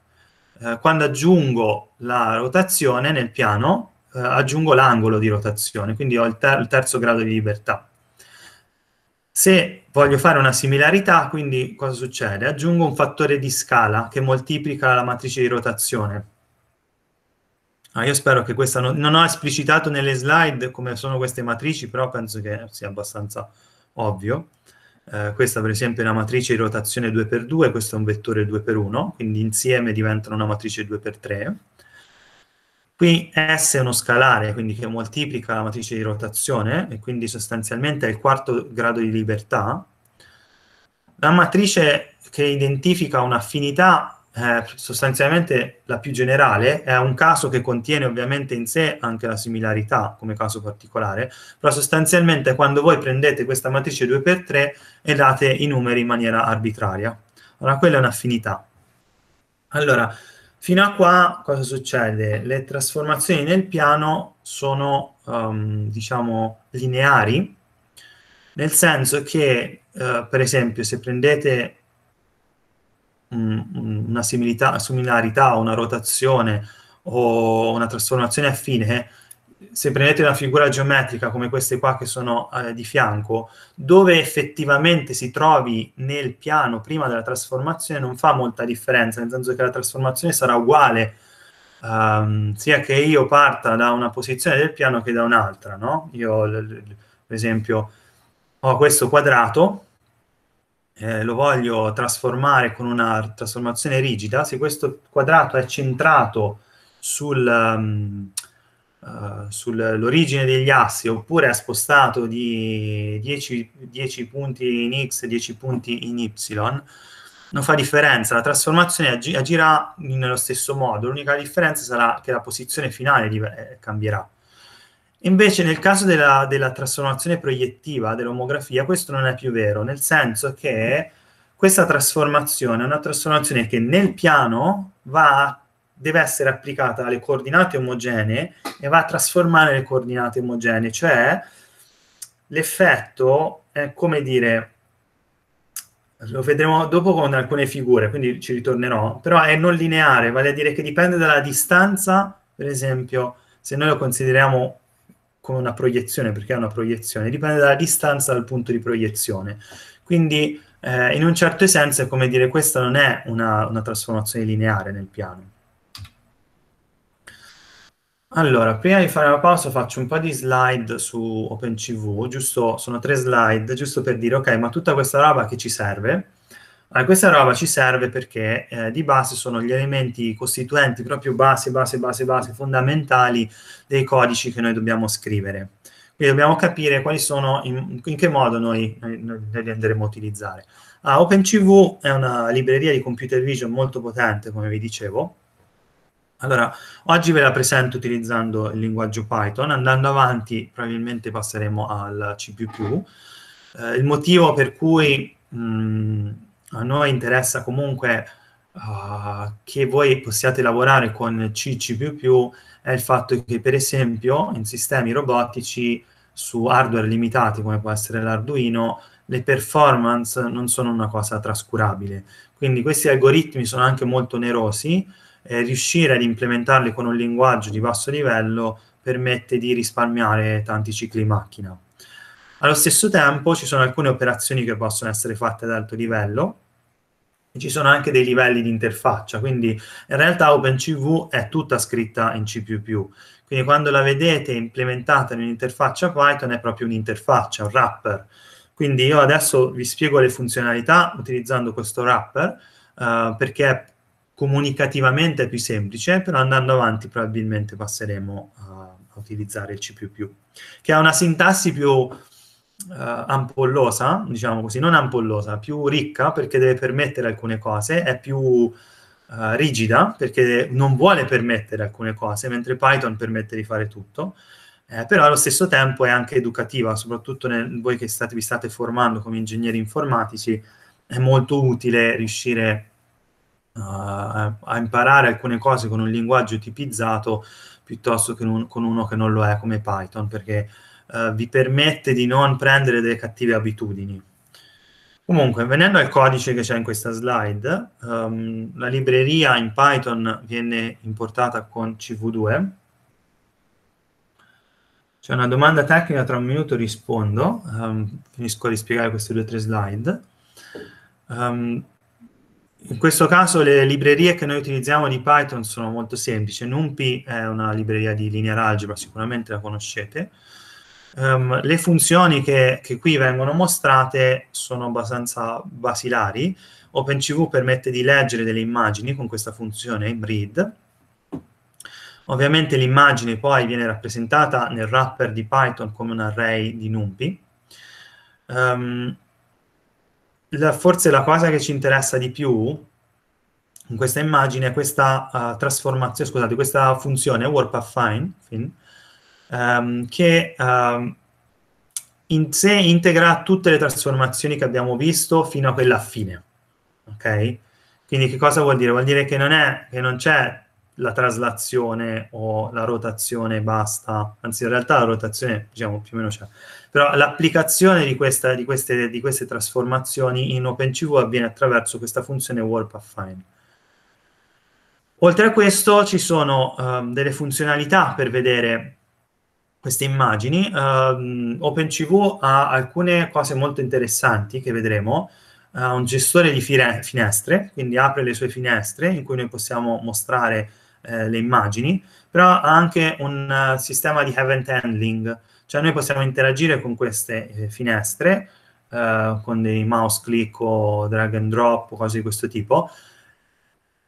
Speaker 1: Eh, quando aggiungo la rotazione nel piano, eh, aggiungo l'angolo di rotazione, quindi ho il, ter il terzo grado di libertà. Se voglio fare una similarità, quindi cosa succede? Aggiungo un fattore di scala che moltiplica la matrice di rotazione. Ah, io spero che questa... No, non ho esplicitato nelle slide come sono queste matrici, però penso che sia abbastanza ovvio. Eh, questa per esempio è una matrice di rotazione 2x2, questo è un vettore 2x1, quindi insieme diventano una matrice 2x3. Qui S è uno scalare, quindi che moltiplica la matrice di rotazione e quindi sostanzialmente è il quarto grado di libertà. La matrice che identifica un'affinità eh, sostanzialmente la più generale, è un caso che contiene ovviamente in sé anche la similarità come caso particolare, però sostanzialmente quando voi prendete questa matrice 2x3 e date i numeri in maniera arbitraria. Allora, quella è un'affinità. Allora, Fino a qua cosa succede? Le trasformazioni nel piano sono, um, diciamo, lineari, nel senso che, uh, per esempio, se prendete um, una similarità o una rotazione o una trasformazione affine, se prendete una figura geometrica come queste qua che sono eh, di fianco, dove effettivamente si trovi nel piano prima della trasformazione non fa molta differenza, nel senso che la trasformazione sarà uguale ehm, sia che io parta da una posizione del piano che da un'altra, no? Io, per esempio, ho questo quadrato, eh, lo voglio trasformare con una trasformazione rigida, se questo quadrato è centrato sul... Um, eh, sull'origine degli assi, oppure ha spostato di 10, 10 punti in x e 10 punti in y, non fa differenza, la trasformazione ag- agirà nello stesso modo, l'unica differenza sarà che la posizione finale eh, cambierà. Invece nel caso della, della, trasformazione proiettiva, dell'omografia, questo non è più vero, nel senso che questa trasformazione è una trasformazione che nel piano va a deve essere applicata alle coordinate omogenee e va a trasformare le coordinate omogenee, cioè l'effetto è come dire, lo vedremo dopo con alcune figure, quindi ci ritornerò, però è non lineare, vale a dire che dipende dalla distanza, per esempio, se noi lo consideriamo come una proiezione, perché è una proiezione, dipende dalla distanza dal punto di proiezione. Quindi eh, in un certo senso è come dire questa non è una, una trasformazione lineare nel piano. Allora, prima di fare la pausa faccio un po' di slide su OpenCV, giusto, sono tre slide, giusto per dire, ok, ma tutta questa roba che ci serve? Allora, questa roba ci serve perché eh, di base sono gli elementi costituenti, proprio base, base, base, base, fondamentali dei codici che noi dobbiamo scrivere. Quindi dobbiamo capire quali sono, in, in che modo noi, noi, noi li andremo a utilizzare. Ah, OpenCV è una libreria di computer vision molto potente, come vi dicevo, allora, oggi ve la presento utilizzando il linguaggio Python, andando avanti probabilmente passeremo al C++. Eh, il motivo per cui mh, mm, a noi interessa comunque uh, che voi possiate lavorare con C, C++ è il fatto che, per esempio, in sistemi robotici su hardware limitati come può essere l'Arduino, le performance non sono una cosa trascurabile. Quindi questi algoritmi sono anche molto onerosi, eh, riuscire ad implementarli con un linguaggio di basso livello permette di risparmiare tanti cicli macchina. Allo stesso tempo ci sono alcune operazioni che possono essere fatte ad alto livello e ci sono anche dei livelli di interfaccia, quindi in realtà OpenCV è tutta scritta in C++, quindi quando la vedete implementata in un'interfaccia Python è proprio un'interfaccia, un wrapper. Quindi io adesso vi spiego le funzionalità utilizzando questo wrapper, eh, perché comunicativamente è più semplice, però andando avanti probabilmente passeremo a, a utilizzare il C++, che ha una sintassi più uh, ampollosa, diciamo così, non ampollosa, più ricca perché deve permettere alcune cose, è più uh, rigida perché non vuole permettere alcune cose, mentre Python permette di fare tutto, eh, però allo stesso tempo è anche educativa, soprattutto nel, voi che state, vi state formando come ingegneri informatici, è molto utile riuscire a a, a, imparare alcune cose con un linguaggio tipizzato piuttosto che un, con uno che non lo è come Python, perché uh, vi permette di non prendere delle cattive abitudini. Comunque, venendo al codice che c'è in questa slide, um, la libreria in Python viene importata con CV2. C'è una domanda tecnica, tra un minuto rispondo, um, finisco di spiegare queste due o tre slide. Um, in questo caso le librerie che noi utilizziamo di Python sono molto semplici. NumPy è una libreria di linear algebra, sicuramente la conoscete. Um, le funzioni che, che, qui vengono mostrate sono abbastanza basilari. OpenCV permette di leggere delle immagini con questa funzione imread. Ovviamente l'immagine poi viene rappresentata nel wrapper di Python come un array di NumPy. Um, la, forse la cosa che ci interessa di più in questa immagine è questa uh, trasformazione, scusate, questa funzione warp affine, fin, um, che um, in sé integra tutte le trasformazioni che abbiamo visto fino a quella fine. Ok? Quindi che cosa vuol dire? Vuol dire che non c'è la traslazione o la rotazione basta, anzi in realtà la rotazione diciamo più o meno c'è, però l'applicazione di, questa, di, queste, di queste trasformazioni in OpenCV avviene attraverso questa funzione warp affine. Oltre a questo ci sono um, delle funzionalità per vedere queste immagini. Um, ehm, OpenCV ha alcune cose molto interessanti che vedremo. Ha un gestore di fine- finestre, quindi apre le sue finestre in cui noi possiamo mostrare eh, le immagini, però ha anche un uh, sistema di event handling, cioè noi possiamo interagire con queste eh, finestre eh, con dei mouse click o drag and drop cose di questo tipo.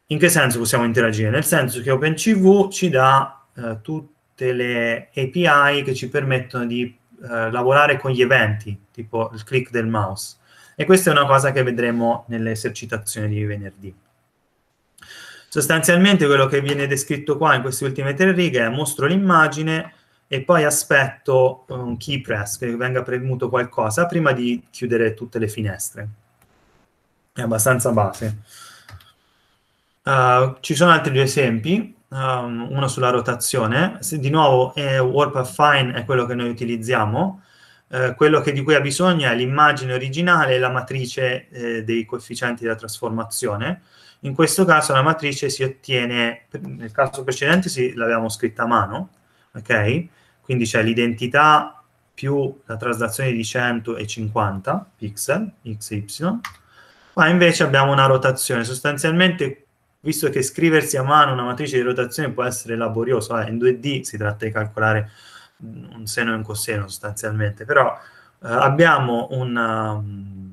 Speaker 1: In che senso possiamo interagire? Nel senso che OpenCV ci dà eh, tutte le API che ci permettono di eh, lavorare con gli eventi, tipo il click del mouse. E questa è una cosa che vedremo nelle esercitazioni di venerdì. Sostanzialmente quello che viene descritto qua in queste ultime tre righe è mostro l'immagine e poi aspetto un um, key press, che venga premuto qualcosa prima di chiudere tutte le finestre. È abbastanza base. Uh, ci sono altri due esempi, um, uno sulla rotazione. Se, di nuovo eh, Warp Affine è quello che noi utilizziamo. Eh, quello che, di cui ha bisogno è l'immagine originale e la matrice eh, dei coefficienti della trasformazione. In questo caso la matrice si ottiene, nel caso precedente si, l'abbiamo scritta a mano, ok? Quindi c'è l'identità più la traslazione di 100 e 50 pixel, XY, qua invece abbiamo una rotazione. Sostanzialmente, visto che scriversi a mano una matrice di rotazione può essere laborioso, eh, in 2D si tratta di calcolare un seno e un coseno sostanzialmente, però eh, abbiamo un... Um,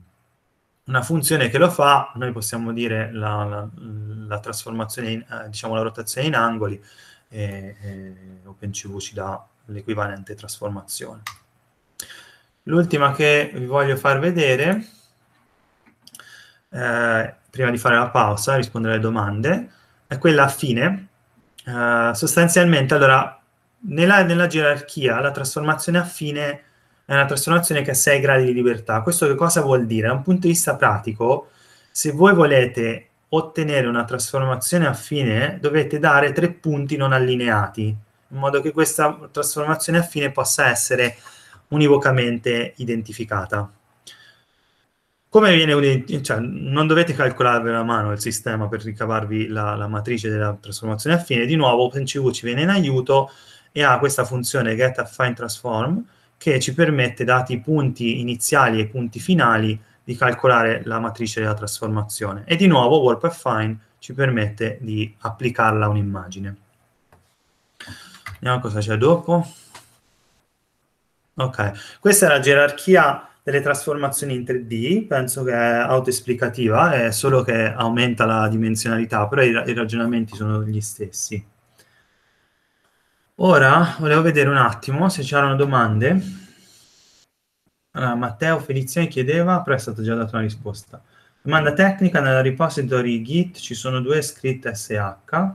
Speaker 1: una funzione che lo fa, noi possiamo dire la, la, la trasformazione, in, eh, diciamo la rotazione in angoli, e, e OpenCV ci dà l'equivalente trasformazione. L'ultima che vi voglio far vedere, eh, prima di fare la pausa, rispondere alle domande, è quella a fine. Eh, sostanzialmente, allora, nella, nella, gerarchia la trasformazione a affine è una trasformazione che ha 6 gradi di libertà. Questo che cosa vuol dire? Da un punto di vista pratico, se voi volete ottenere una trasformazione affine, dovete dare tre punti non allineati, in modo che questa trasformazione affine possa essere univocamente identificata. Come viene cioè, non dovete calcolarvelo a mano il sistema per ricavarvi la, la matrice della trasformazione affine. Di nuovo, OpenCV ci viene in aiuto e ha questa funzione getAffineTransform, che ci permette, dati i punti iniziali e i punti finali, di calcolare la matrice della trasformazione. E di nuovo WordPerfine ci permette di applicarla a un'immagine. Vediamo cosa c'è dopo. Ok, questa è la gerarchia delle trasformazioni in 3D, penso che è autoesplicativa, è solo che aumenta la dimensionalità, però i, ra i ragionamenti sono gli stessi. Ora volevo vedere un attimo se c'erano domande. Allora, Matteo Feliziani chiedeva, però è stata già data una risposta. Domanda tecnica, nella repository Git ci sono due scritte SH.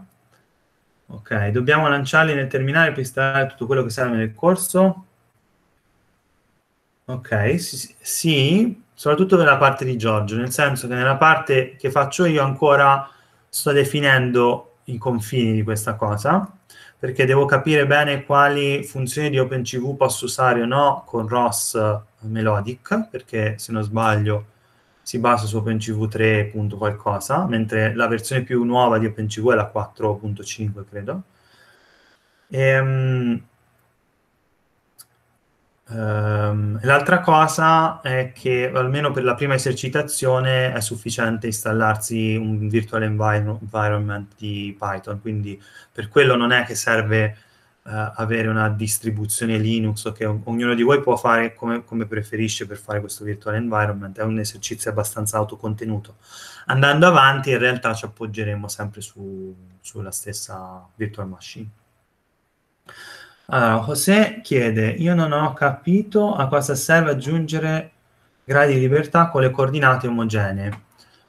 Speaker 1: Ok, dobbiamo lanciarli nel terminale per installare tutto quello che serve nel corso? Ok, sì, sì, soprattutto per la parte di Giorgio, nel senso che nella parte che faccio io ancora sto definendo i confini di questa cosa perché devo capire bene quali funzioni di OpenCV posso usare o no con ROS eh, Melodic, perché se non sbaglio si basa su OpenCV 3. qualcosa, mentre la versione più nuova di OpenCV è la 4.5, credo. Ehm, Um, l'altra cosa è che almeno per la prima esercitazione è sufficiente installarsi un virtual environment di Python, quindi per quello non è che serve uh, avere una distribuzione Linux o che ognuno di voi può fare come, come preferisce per fare questo virtual environment, è un esercizio abbastanza autocontenuto. Andando avanti in realtà ci appoggeremo sempre su, sulla stessa virtual machine. Allora, José chiede, io non ho capito a cosa serve aggiungere gradi di libertà con le coordinate omogenee.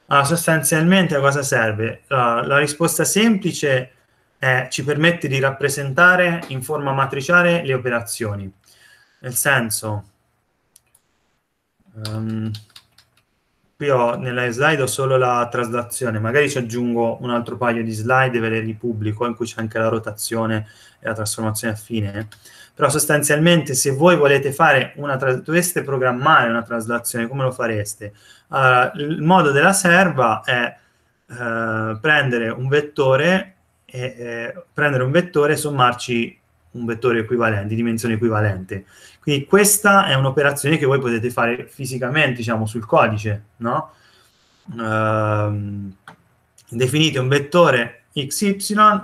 Speaker 1: Allora, sostanzialmente a cosa serve? La, la risposta semplice è ci permette di rappresentare in forma matriciale le operazioni. Nel senso... Um, Qui ho nella slide ho solo la traslazione, magari ci aggiungo un altro paio di slide e ve le ripubblico in cui c'è anche la rotazione e la trasformazione a fine. Però sostanzialmente se voi volete fare una dovreste programmare una traslazione, come lo fareste? Allora, eh, il modo della serva è eh, prendere un vettore e eh, prendere un vettore e sommarci un vettore equivalente, di dimensione equivalente. Quindi questa è un'operazione che voi potete fare fisicamente, diciamo, sul codice, no? Ehm, definite un vettore xy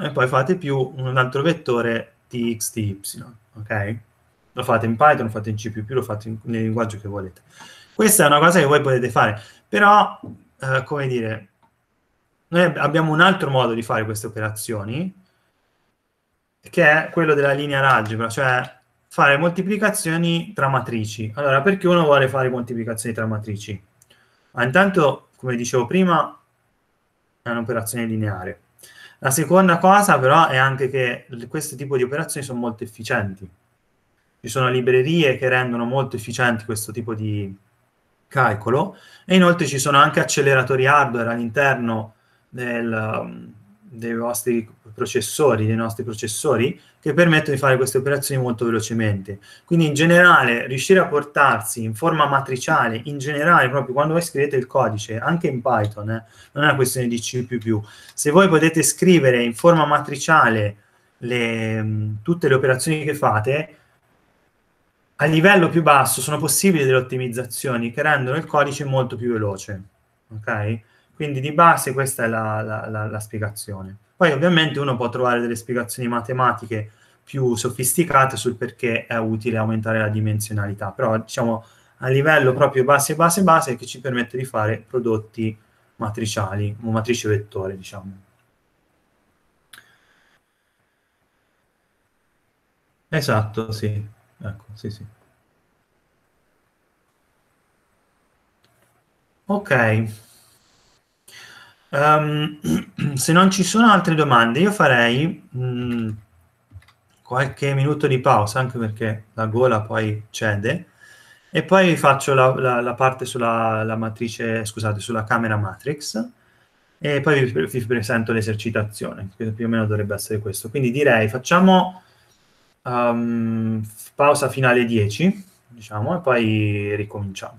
Speaker 1: e poi fate più un altro vettore tx dy, ok? Lo fate in Python, lo fate in C++, lo fate in, nel linguaggio che volete. Questa è una cosa che voi potete fare, però, eh, come dire, noi abbiamo un altro modo di fare queste operazioni, che è quello della linear algebra, cioè fare moltiplicazioni tra matrici. Allora, perché uno vuole fare moltiplicazioni tra matrici? Ma intanto, come dicevo prima, è un'operazione lineare. La seconda cosa però è anche che questo tipo di operazioni sono molto efficienti. Ci sono librerie che rendono molto efficienti questo tipo di calcolo e inoltre ci sono anche acceleratori hardware all'interno del, dei vostri processori, dei nostri processori, che permettono di fare queste operazioni molto velocemente. Quindi in generale riuscire a portarsi in forma matriciale, in generale proprio quando voi scrivete il codice, anche in Python, eh, non è una questione di C++, se voi potete scrivere in forma matriciale le, mm, tutte le operazioni che fate, a livello più basso sono possibili delle ottimizzazioni che rendono il codice molto più veloce. Okay? Quindi di base questa è la, la, la, la spiegazione. Poi ovviamente uno può trovare delle spiegazioni matematiche più sofisticate sul perché è utile aumentare la dimensionalità, però diciamo a livello proprio base base base che ci permette di fare prodotti matriciali, o matrice vettore, diciamo. Esatto, sì. Ecco, sì, sì. Ok. Um, se non ci sono altre domande, io farei mh, mm, qualche minuto di pausa, anche perché la gola poi cede, e poi faccio la, la, la parte sulla la matrice, scusate, sulla camera matrix, e poi vi, vi presento l'esercitazione, che più o meno dovrebbe essere questo. Quindi direi facciamo um, pausa finale 10, diciamo, e poi ricominciamo.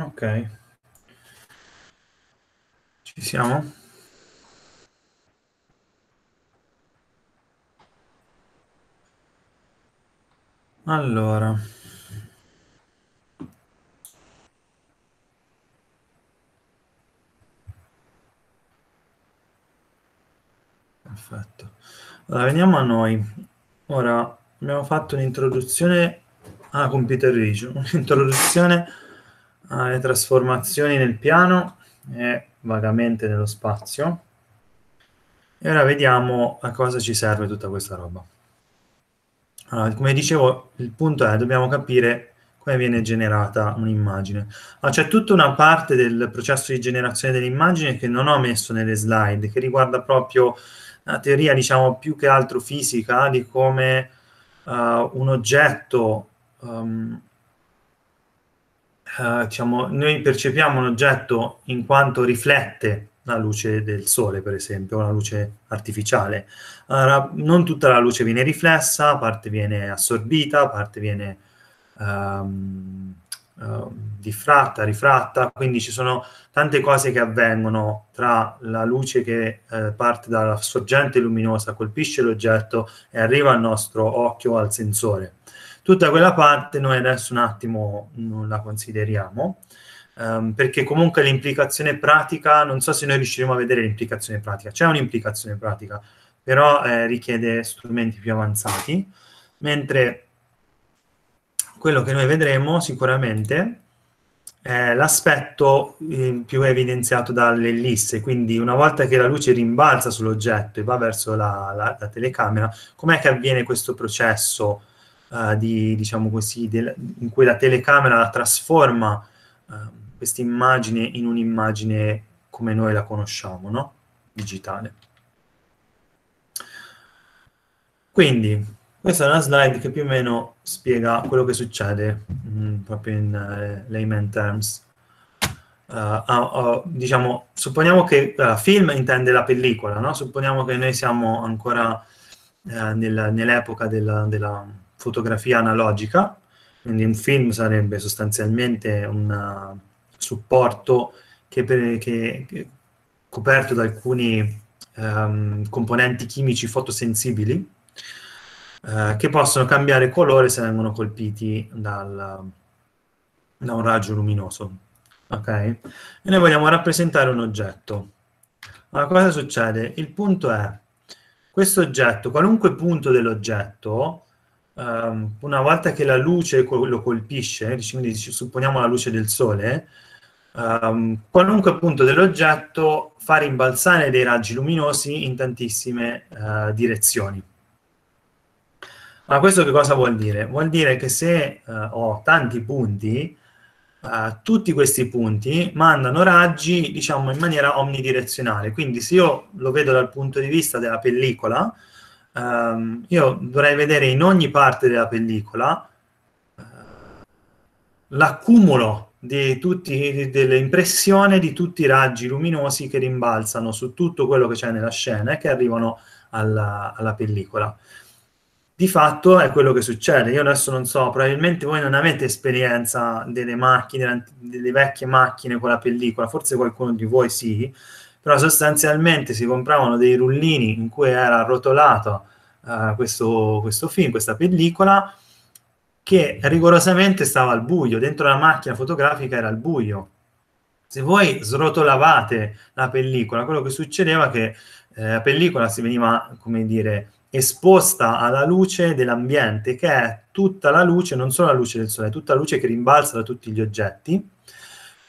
Speaker 1: Ok. Ci siamo? Allora. Perfetto. Allora, veniamo a noi. Ora, abbiamo fatto un'introduzione a ah, Computer Vision, un'introduzione alle ah, trasformazioni nel piano e vagamente nello spazio. E ora vediamo a cosa ci serve tutta questa roba. Allora, come dicevo, il punto è dobbiamo capire come viene generata un'immagine. Ah, c'è tutta una parte del processo di generazione dell'immagine che non ho messo nelle slide, che riguarda proprio la teoria, diciamo, più che altro fisica, di come uh, un oggetto um, eh, diciamo, noi percepiamo un oggetto in quanto riflette la luce del sole, per esempio, una luce artificiale. Allora, non tutta la luce viene riflessa, parte viene assorbita, parte viene ehm, eh, diffratta, rifratta, quindi ci sono tante cose che avvengono tra la luce che eh, parte dalla sorgente luminosa, colpisce l'oggetto e arriva al nostro occhio, al sensore. Tutta quella parte noi adesso un attimo non la consideriamo, ehm, perché comunque l'implicazione pratica, non so se noi riusciremo a vedere l'implicazione pratica, c'è un'implicazione pratica, però eh, richiede strumenti più avanzati, mentre quello che noi vedremo sicuramente è l'aspetto eh, più evidenziato dall'ellisse, quindi una volta che la luce rimbalza sull'oggetto e va verso la, la, la telecamera, com'è che avviene questo processo? uh, di, diciamo così, del, in cui la telecamera trasforma uh, questa immagine in un'immagine come noi la conosciamo, no? digitale. Quindi, questa è una slide che più o meno spiega quello che succede, mh, mm, proprio in uh, layman terms. Uh, uh, diciamo, supponiamo che uh, film intende la pellicola, no? supponiamo che noi siamo ancora nell'epoca della, della, fotografia analogica, quindi un film sarebbe sostanzialmente un eh, supporto che, per, che, che coperto da alcuni um, componenti chimici fotosensibili uh, che possono cambiare colore se vengono colpiti dal, da un raggio luminoso. Okay? E noi vogliamo rappresentare un oggetto. Allora, cosa succede? Il punto è, questo oggetto, qualunque punto dell'oggetto, um, una volta che la luce lo colpisce, eh, quindi supponiamo la luce del sole, um, qualunque punto dell'oggetto fa rimbalzare dei raggi luminosi in tantissime uh, direzioni. Ma questo che cosa vuol dire? Vuol dire che se uh, ho tanti punti, uh, tutti questi punti mandano raggi, diciamo, in maniera omnidirezionale. Quindi se io lo vedo dal punto di vista della pellicola, um, io dovrei vedere in ogni parte della pellicola uh, l'accumulo di tutti, di, dell'impressione di tutti i raggi luminosi che rimbalzano su tutto quello che c'è nella scena e che arrivano alla, alla pellicola di fatto è quello che succede. Io adesso non so, probabilmente voi non avete esperienza delle macchine, delle vecchie macchine con la pellicola, forse qualcuno di voi sì, però sostanzialmente si compravano dei rullini in cui era arrotolato eh, questo, questo film, questa pellicola, che rigorosamente stava al buio, dentro la macchina fotografica era al buio. Se voi srotolavate la pellicola, quello che succedeva è che eh, la pellicola si veniva, come dire, esposta alla luce dell'ambiente, che è tutta la luce, non solo la luce del sole, è tutta la luce che rimbalza da tutti gli oggetti.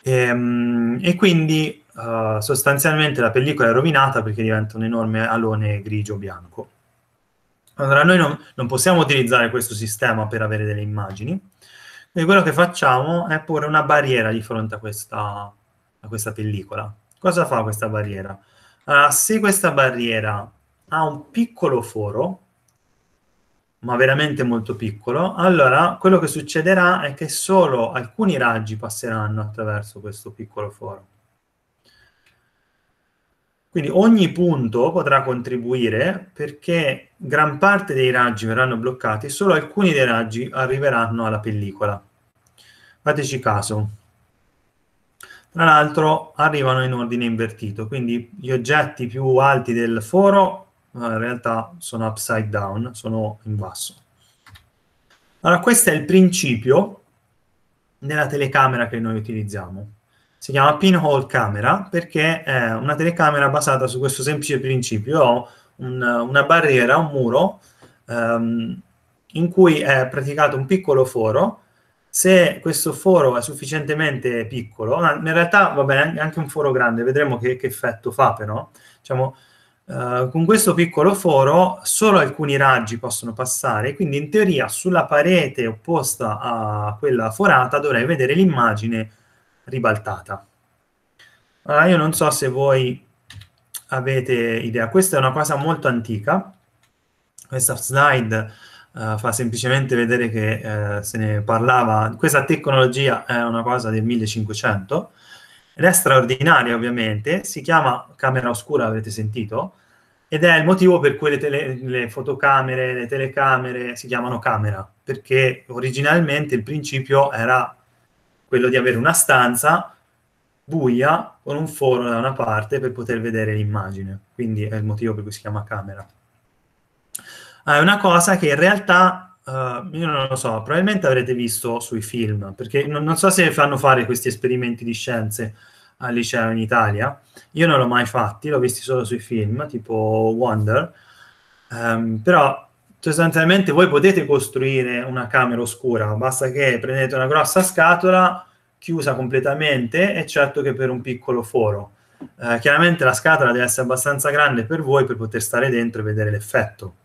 Speaker 1: E, ehm, e quindi uh, sostanzialmente la pellicola è rovinata perché diventa un enorme alone grigio-bianco. Allora, noi non, non, possiamo utilizzare questo sistema per avere delle immagini, quindi quello che facciamo è porre una barriera di fronte a questa, a questa pellicola. Cosa fa questa barriera? Uh, se questa barriera ha un piccolo foro, ma veramente molto piccolo, allora quello che succederà è che solo alcuni raggi passeranno attraverso questo piccolo foro. Quindi ogni punto potrà contribuire perché gran parte dei raggi verranno bloccati e solo alcuni dei raggi arriveranno alla pellicola. Fateci caso. Tra l'altro arrivano in ordine invertito, quindi gli oggetti più alti del foro eh, in realtà sono upside down, sono in basso. Allora questo è il principio della telecamera che noi utilizziamo si chiama pinhole camera perché è una telecamera basata su questo semplice principio. Ho un, una barriera, un muro, ehm, in cui è praticato un piccolo foro. Se questo foro è sufficientemente piccolo, in realtà va bene anche un foro grande, vedremo che, che effetto fa però. Diciamo, Uh, con questo piccolo foro solo alcuni raggi possono passare, quindi in teoria sulla parete opposta a quella forata dovrei vedere l'immagine ribaltata. Allora, io non so se voi avete idea, questa è una cosa molto antica, questa slide uh, fa semplicemente vedere che uh, se ne parlava, questa tecnologia è una cosa del 1500 ed è straordinaria ovviamente, si chiama camera oscura, avete sentito? Ed è il motivo per cui le, tele, le fotocamere, le telecamere si chiamano camera, perché originalmente il principio era quello di avere una stanza buia con un foro da una parte per poter vedere l'immagine. Quindi è il motivo per cui si chiama camera. Ah, è una cosa che in realtà, uh, io non lo so, probabilmente avrete visto sui film, perché non, non so se fanno fare questi esperimenti di scienze al liceo in Italia. Io non l'ho mai fatti, l'ho visti solo sui film, tipo Wonder. Um, però sostanzialmente voi potete costruire una camera oscura, basta che prendete una grossa scatola chiusa completamente, eccetto che per un piccolo foro. Eh, chiaramente la scatola deve essere abbastanza grande per voi per poter stare dentro e vedere l'effetto.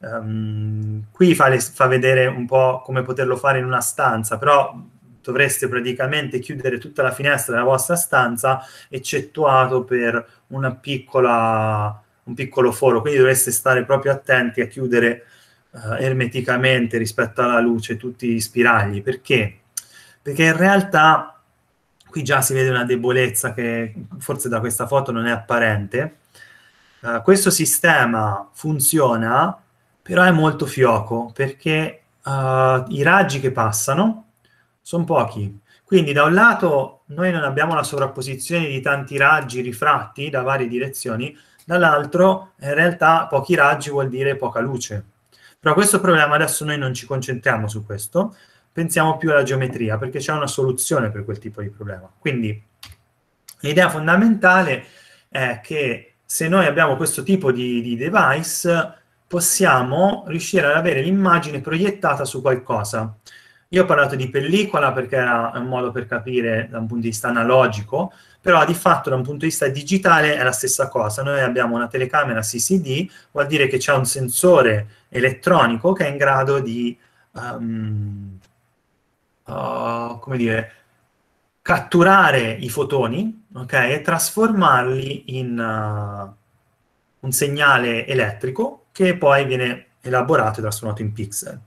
Speaker 1: Um, qui fa, le, fa vedere un po' come poterlo fare in una stanza, però dovreste praticamente chiudere tutta la finestra della vostra stanza, eccettuato per una piccola un piccolo foro, quindi dovreste stare proprio attenti a chiudere eh, ermeticamente rispetto alla luce tutti gli spiragli, perché? Perché in realtà qui già si vede una debolezza che forse da questa foto non è apparente. Eh, questo sistema funziona, però è molto fioco, perché eh, i raggi che passano sono pochi. Quindi da un lato noi non abbiamo la sovrapposizione di tanti raggi rifratti da varie direzioni, dall'altro in realtà pochi raggi vuol dire poca luce. Però questo problema adesso noi non ci concentriamo su questo, pensiamo più alla geometria, perché c'è una soluzione per quel tipo di problema. Quindi l'idea fondamentale è che se noi abbiamo questo tipo di, di device, possiamo riuscire ad avere l'immagine proiettata su qualcosa. Io ho parlato di pellicola perché era un modo per capire da un punto di vista analogico, però di fatto da un punto di vista digitale è la stessa cosa. Noi abbiamo una telecamera CCD, vuol dire che c'è un sensore elettronico che è in grado di, um, uh, come dire, catturare i fotoni okay, e trasformarli in uh, un segnale elettrico che poi viene elaborato e trasformato in pixel.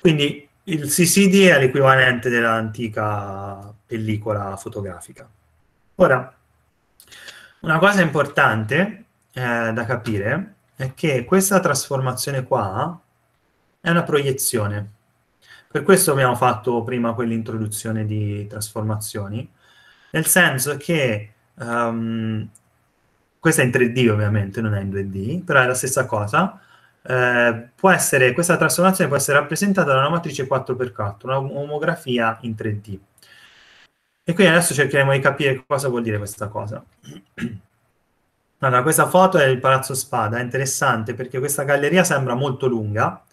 Speaker 1: Quindi il CCD è l'equivalente dell'antica pellicola fotografica. Ora, una cosa importante eh, da capire è che questa trasformazione qua è una proiezione. Per questo abbiamo fatto prima quell'introduzione di trasformazioni, nel senso che um, questa è in 3D ovviamente, non è in 2D, però è la stessa cosa. Eh, essere, questa trasformazione può essere rappresentata da una matrice 4x4, una omografia in 3D. E quindi adesso cercheremo di capire cosa vuol dire questa cosa. Allora, questa foto è il Palazzo Spada, è interessante perché questa galleria sembra molto lunga,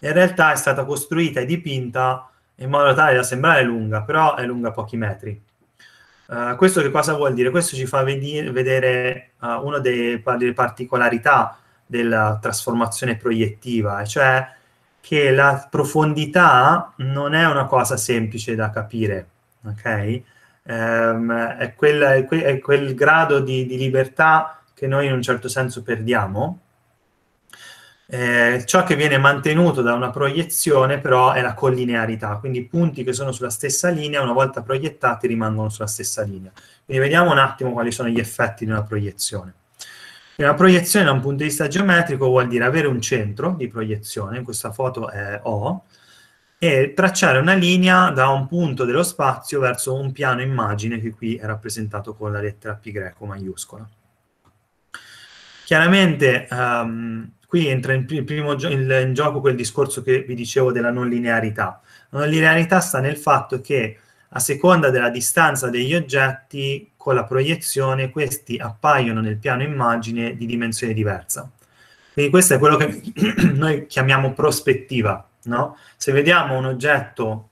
Speaker 1: in realtà è stata costruita e dipinta in modo tale da sembrare lunga, però è lunga pochi metri. Uh, questo che cosa vuol dire? Questo ci fa vedere, vedere uh, una delle particolarità della trasformazione proiettiva, cioè che la profondità non è una cosa semplice da capire, ok? ehm, è, quella, è, que- è, quel grado di, di, libertà che noi in un certo senso perdiamo. Eh, ciò che viene mantenuto da una proiezione però è la collinearità, quindi punti che sono sulla stessa linea una volta proiettati rimangono sulla stessa linea. Quindi vediamo un attimo quali sono gli effetti di una proiezione. Una proiezione da un punto di vista geometrico vuol dire avere un centro di proiezione, in questa foto è O, e tracciare una linea da un punto dello spazio verso un piano immagine che qui è rappresentato con la lettera π greco maiuscola. Chiaramente um, qui entra in, primo, in, in, gioco quel discorso che vi dicevo della non linearità. La non linearità sta nel fatto che a seconda della distanza degli oggetti con la proiezione questi appaiono nel piano immagine di dimensione diversa. Quindi questo è quello che noi chiamiamo prospettiva No? Se vediamo un oggetto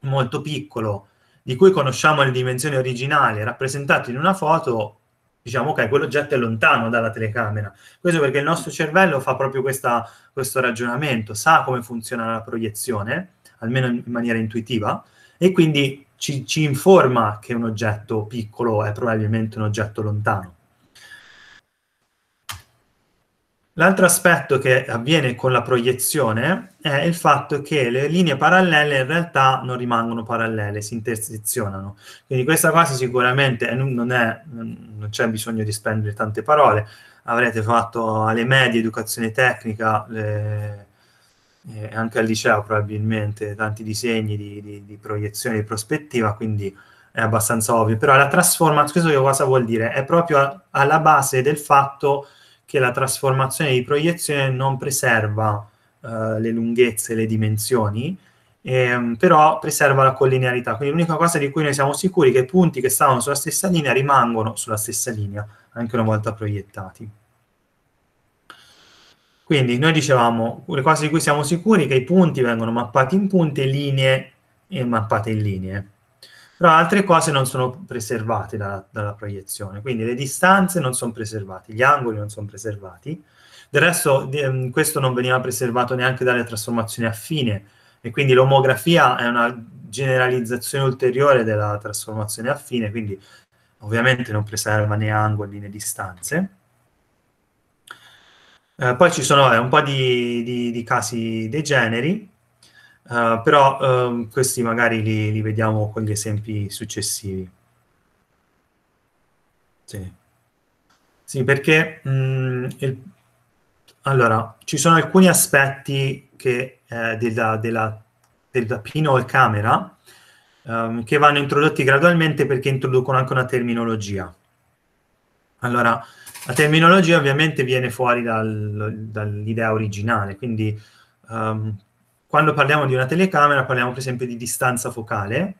Speaker 1: molto piccolo di cui conosciamo le dimensioni originali rappresentato in una foto, diciamo che quell'oggetto è lontano dalla telecamera. Questo perché il nostro cervello fa proprio questa, questo ragionamento, sa come funziona la proiezione, almeno in maniera intuitiva, e quindi ci, ci informa che un oggetto piccolo è probabilmente un oggetto lontano. L'altro aspetto che avviene con la proiezione è il fatto che le linee parallele in realtà non rimangono parallele, si intersezionano. Quindi questa cosa sicuramente non, è, non c'è bisogno di spendere tante parole, avrete fatto alle medie educazione tecnica le, eh, anche al liceo probabilmente tanti disegni di, di, di, proiezione di prospettiva, quindi è abbastanza ovvio. Però la trasformazione, questo che cosa vuol dire? È proprio a, alla base del fatto che la trasformazione di proiezione non preserva eh, le lunghezze, le dimensioni, ehm, però preserva la collinearità. Quindi l'unica cosa di cui noi siamo sicuri è che i punti che stavano sulla stessa linea rimangono sulla stessa linea, anche una volta proiettati. Quindi noi dicevamo, le cose di cui siamo sicuri è che i punti vengono mappati in punti, e linee e mappate in linee però altre cose non sono preservate da, dalla proiezione, quindi le distanze non sono preservate, gli angoli non sono preservati, del resto ehm, questo non veniva preservato neanche dalle trasformazioni affine e quindi l'omografia è una generalizzazione ulteriore della trasformazione affine, quindi ovviamente non preserva né angoli né distanze. Eh, poi ci sono eh, un po' di, di, di casi degeneri, uh, però um, questi magari li, li, vediamo con gli esempi successivi. Sì, sì perché mh, mm, il, allora, ci sono alcuni aspetti che, eh, della, della, della pinhole camera um, che vanno introdotti gradualmente perché introducono anche una terminologia. Allora, la terminologia ovviamente viene fuori dal, dall'idea originale, quindi um, quando parliamo di una telecamera parliamo per esempio di distanza focale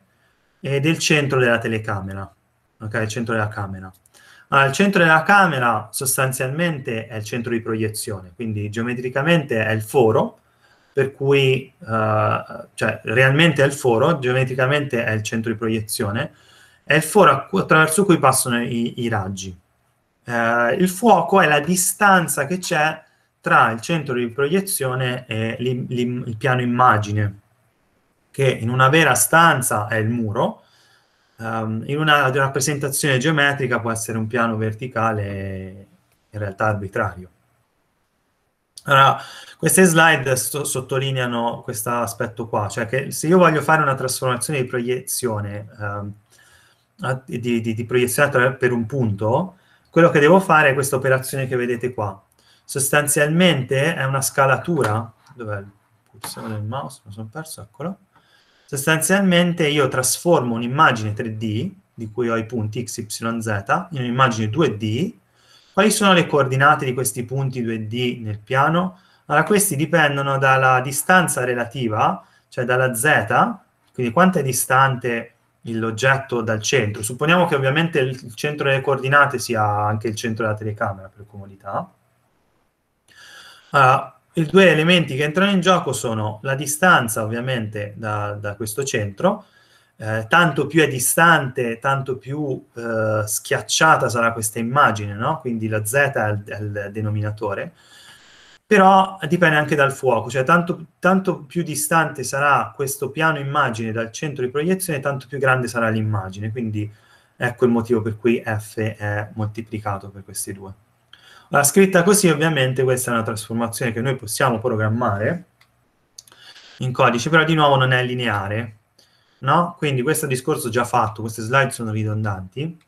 Speaker 1: e del centro della telecamera, ok? Il centro della camera. Allora, il centro della camera sostanzialmente è il centro di proiezione, quindi geometricamente è il foro, per cui, eh, cioè realmente è il foro, geometricamente è il centro di proiezione, è il foro attraverso cui passano i, i raggi. Eh, il fuoco è la distanza che c'è tra il centro di proiezione e il piano immagine, che in una vera stanza è il muro, um, in una rappresentazione geometrica può essere un piano verticale in realtà arbitrario. Allora, queste slide so sottolineano questo aspetto qua, cioè che se io voglio fare una trasformazione di proiezione, um, di, di, di proiezione per un punto, quello che devo fare è questa operazione che vedete qua, sostanzialmente è una scalatura, dov'è il pulsante del mouse? Mi sono perso, eccolo. Sostanzialmente io trasformo un'immagine 3D, di cui ho i punti x, y, z, in un'immagine 2D. Quali sono le coordinate di questi punti 2D nel piano? Allora, questi dipendono dalla distanza relativa, cioè dalla z, quindi quanto è distante l'oggetto dal centro. Supponiamo che ovviamente il centro delle coordinate sia anche il centro della telecamera, per comodità. Allora, I due elementi che entrano in gioco sono la distanza ovviamente da, da questo centro, eh, tanto più è distante, tanto più eh, schiacciata sarà questa immagine, no? quindi la z è il, è il, denominatore, però dipende anche dal fuoco, cioè tanto, tanto più distante sarà questo piano immagine dal centro di proiezione, tanto più grande sarà l'immagine, quindi ecco il motivo per cui f è moltiplicato per questi due. La scritta così ovviamente questa è una trasformazione che noi possiamo programmare in codice, però di nuovo non è lineare, no? Quindi questo discorso già fatto, queste slide sono ridondanti.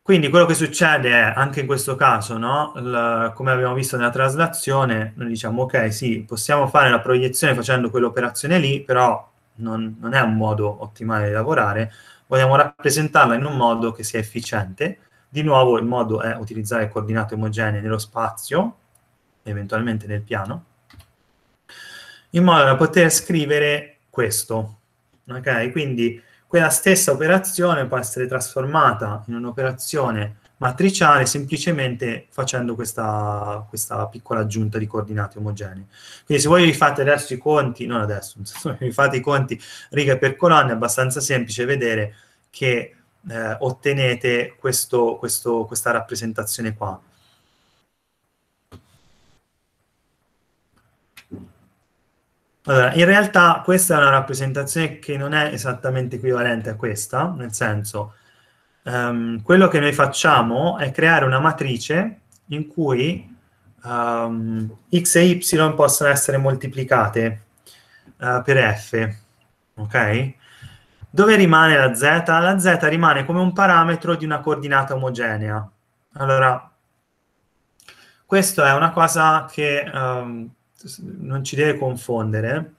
Speaker 1: Quindi quello che succede è, anche in questo caso, no? Il, come abbiamo visto nella traslazione, noi diciamo, ok, sì, possiamo fare la proiezione facendo quell'operazione lì, però non, non è un modo ottimale di lavorare, vogliamo rappresentarla in un modo che sia efficiente, di nuovo il modo è utilizzare coordinate omogenee nello spazio, eventualmente nel piano, in modo da poter scrivere questo. Okay? Quindi quella stessa operazione può essere trasformata in un'operazione matriciale semplicemente facendo questa, questa, piccola aggiunta di coordinate omogenee. Quindi se voi rifate adesso i conti, non adesso, se vi fate i conti riga per colonna, è abbastanza semplice vedere che eh, ottenete questo, questo, questa rappresentazione qua. Allora, in realtà questa è una rappresentazione che non è esattamente equivalente a questa, nel senso, um, quello che noi facciamo è creare una matrice in cui um, x e y possono essere moltiplicate uh, per f, ok? Dove rimane la z? La z rimane come un parametro di una coordinata omogenea. Allora, questa è una cosa che um, non ci deve confondere,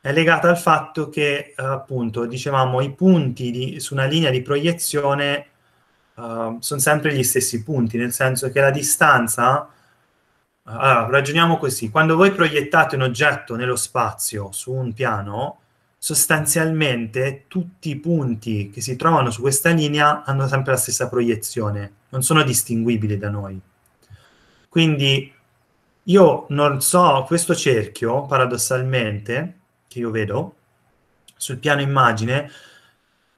Speaker 1: è legata al fatto che, eh, appunto, dicevamo, i punti di, su una linea di proiezione uh, sono sempre gli stessi punti, nel senso che la distanza... Eh, allora, ragioniamo così, quando voi proiettate un oggetto nello spazio su un piano, sostanzialmente tutti i punti che si trovano su questa linea hanno sempre la stessa proiezione, non sono distinguibili da noi. Quindi io non so, questo cerchio, paradossalmente, che io vedo sul piano immagine,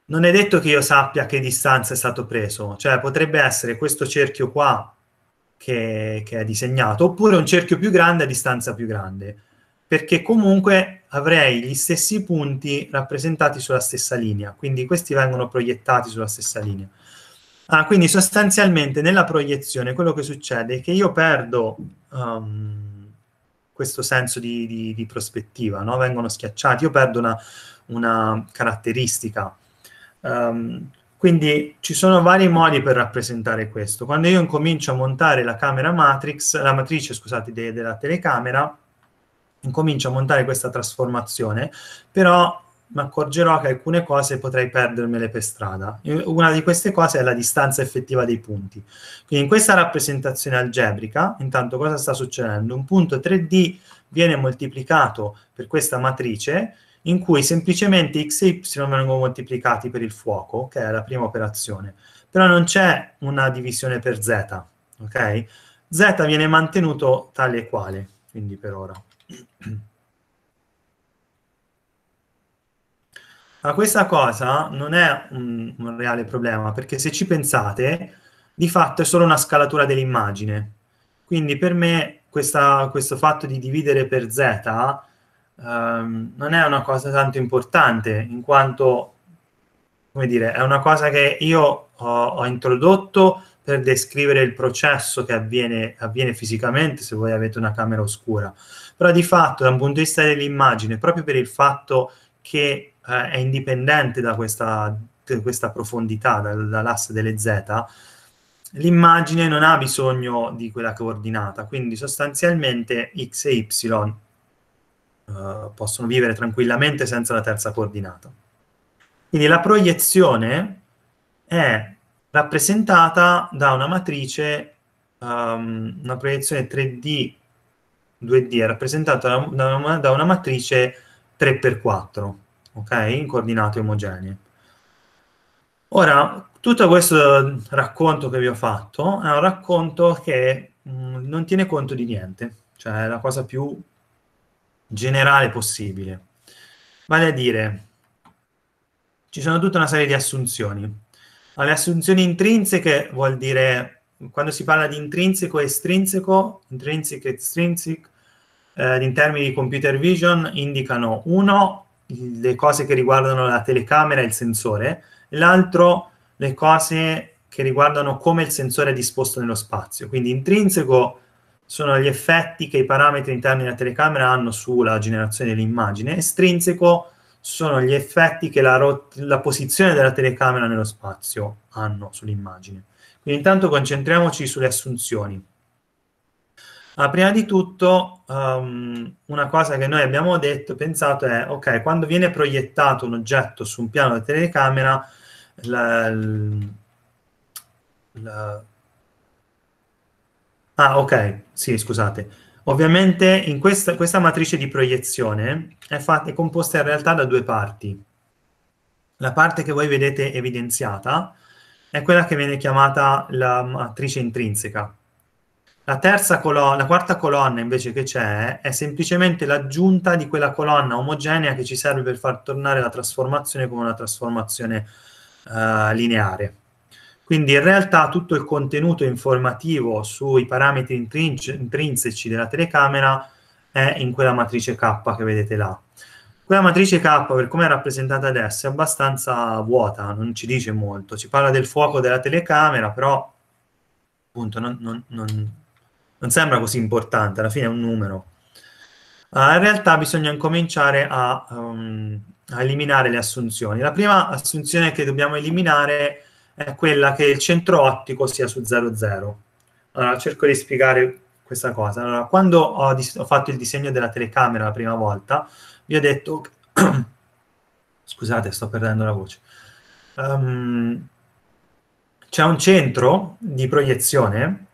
Speaker 1: non è detto che io sappia che distanza è stato preso, cioè potrebbe essere questo cerchio qua che, che è disegnato, oppure un cerchio più grande a distanza più grande, perché comunque avrei gli stessi punti rappresentati sulla stessa linea, quindi questi vengono proiettati sulla stessa linea. Ah, quindi sostanzialmente nella proiezione quello che succede è che io perdo um, questo senso di, di, di prospettiva, no? vengono schiacciati, io perdo una, una caratteristica. Um, quindi ci sono vari modi per rappresentare questo. Quando io incomincio a montare la camera matrix, la matrice, scusate, de, della telecamera, incomincio a montare questa trasformazione, però mi accorgerò che alcune cose potrei perdermele per strada. Una di queste cose è la distanza effettiva dei punti. Quindi in questa rappresentazione algebrica, intanto cosa sta succedendo? Un punto 3D viene moltiplicato per questa matrice in cui semplicemente x e y vengono moltiplicati per il fuoco, che è la prima operazione. Però non c'è una divisione per z, ok? z viene mantenuto tale e quale, quindi per ora. Ma questa cosa non è un, un, reale problema, perché se ci pensate, di fatto è solo una scalatura dell'immagine. Quindi per me questa, questo fatto di dividere per z ehm, non è una cosa tanto importante, in quanto, come dire, è una cosa che io ho, ho introdotto per descrivere il processo che avviene, avviene, fisicamente se voi avete una camera oscura, però di fatto da un punto di vista dell'immagine, proprio per il fatto che eh, è indipendente da questa, da questa profondità, dall'asse delle z, l'immagine non ha bisogno di quella coordinata, quindi sostanzialmente x e y eh, possono vivere tranquillamente senza la terza coordinata. Quindi la proiezione è rappresentata da una matrice, um, una proiezione 3D, 2D, è rappresentata da una, da una matrice 3x4, ok? In coordinate omogenee. Ora, tutto questo racconto che vi ho fatto è un racconto che mh, mm, non tiene conto di niente, cioè è la cosa più generale possibile. Vale a dire, ci sono tutta una serie di assunzioni ma le assunzioni intrinseche vuol dire, quando si parla di intrinseco e estrinseco, intrinsic e extrinsic, eh, in termini di computer vision, indicano uno, le cose che riguardano la telecamera e il sensore, l'altro le cose che riguardano come il sensore è disposto nello spazio. Quindi intrinseco sono gli effetti che i parametri interni della telecamera hanno sulla generazione dell'immagine, estrinseco sono gli effetti che la, rot- la posizione della telecamera nello spazio hanno sull'immagine. Quindi intanto concentriamoci sulle assunzioni. Ah, prima di tutto, um, una cosa che noi abbiamo detto, pensato è, ok, quando viene proiettato un oggetto su un piano della telecamera, la, la... ah, ok, sì, scusate, Ovviamente in questa, questa matrice di proiezione è, fatta, è composta in realtà da due parti. La parte che voi vedete evidenziata è quella che viene chiamata la matrice intrinseca. La, la quarta colonna invece che c'è è semplicemente l'aggiunta di quella colonna omogenea che ci serve per far tornare la trasformazione come una trasformazione uh, lineare. Quindi in realtà tutto il contenuto informativo sui parametri intrinseci della telecamera è in quella matrice K che vedete là. Quella matrice K, per come è rappresentata adesso, è abbastanza vuota, non ci dice molto. Ci parla del fuoco della telecamera, però appunto non, non, non, non sembra così importante, alla fine è un numero. Uh, in realtà bisogna incominciare a, um, a eliminare le assunzioni. La prima assunzione che dobbiamo eliminare è è quella che il centro ottico sia su 00. Allora, cerco di spiegare questa cosa. Allora, quando ho, dis- ho fatto il disegno della telecamera la prima volta, vi ho detto... Scusate, sto perdendo la voce. Um, c'è un centro di proiezione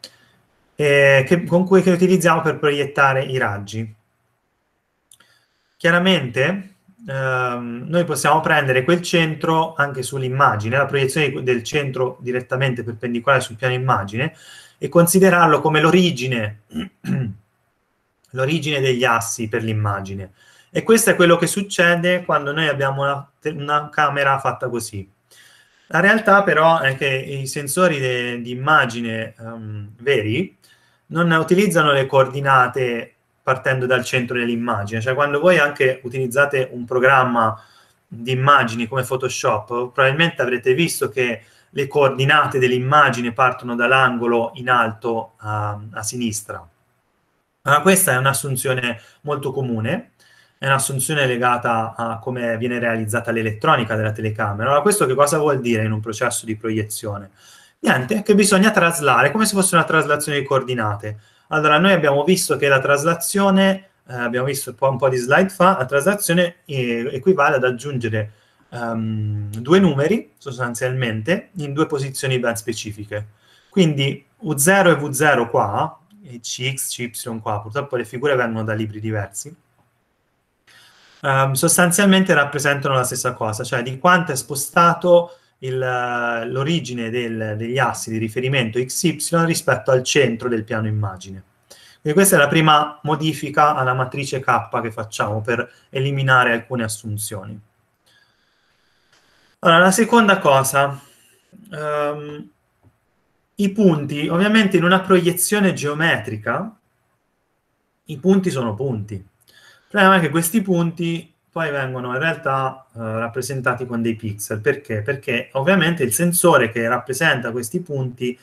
Speaker 1: eh, che, con cui che utilizziamo per proiettare i raggi. Chiaramente ehm, noi possiamo prendere quel centro anche sull'immagine, la proiezione del centro direttamente perpendicolare sul piano immagine e considerarlo come l'origine, l'origine degli assi per l'immagine. E questo è quello che succede quando noi abbiamo una, una camera fatta così. La realtà però è che i sensori di immagine um, veri non utilizzano le coordinate partendo dal centro dell'immagine. Cioè, quando voi anche utilizzate un programma di immagini come Photoshop, probabilmente avrete visto che le coordinate dell'immagine partono dall'angolo in alto a, a sinistra. Ma questa è un'assunzione molto comune, è un'assunzione legata a come viene realizzata l'elettronica della telecamera. Allora, questo che cosa vuol dire in un processo di proiezione? Niente, che bisogna traslare, come se fosse una traslazione di coordinate allora, noi abbiamo visto che la traslazione, eh, abbiamo visto un po' di slide fa, la traslazione eh, equivale ad aggiungere um, due numeri, sostanzialmente, in due posizioni ben specifiche. Quindi U0 e V0 qua, e Cx, Cy qua, purtroppo le figure vengono da libri diversi, um, sostanzialmente rappresentano la stessa cosa, cioè di quanto è spostato il, eh, l'origine del, degli assi di riferimento XY rispetto al centro del piano immagine. Quindi questa è la prima modifica alla matrice K che facciamo per eliminare alcune assunzioni. Allora, la seconda cosa, um, i punti, ovviamente in una proiezione geometrica, i punti sono punti. Il problema è che questi punti poi vengono in realtà eh, rappresentati con dei pixel. Perché? Perché ovviamente il sensore che rappresenta questi punti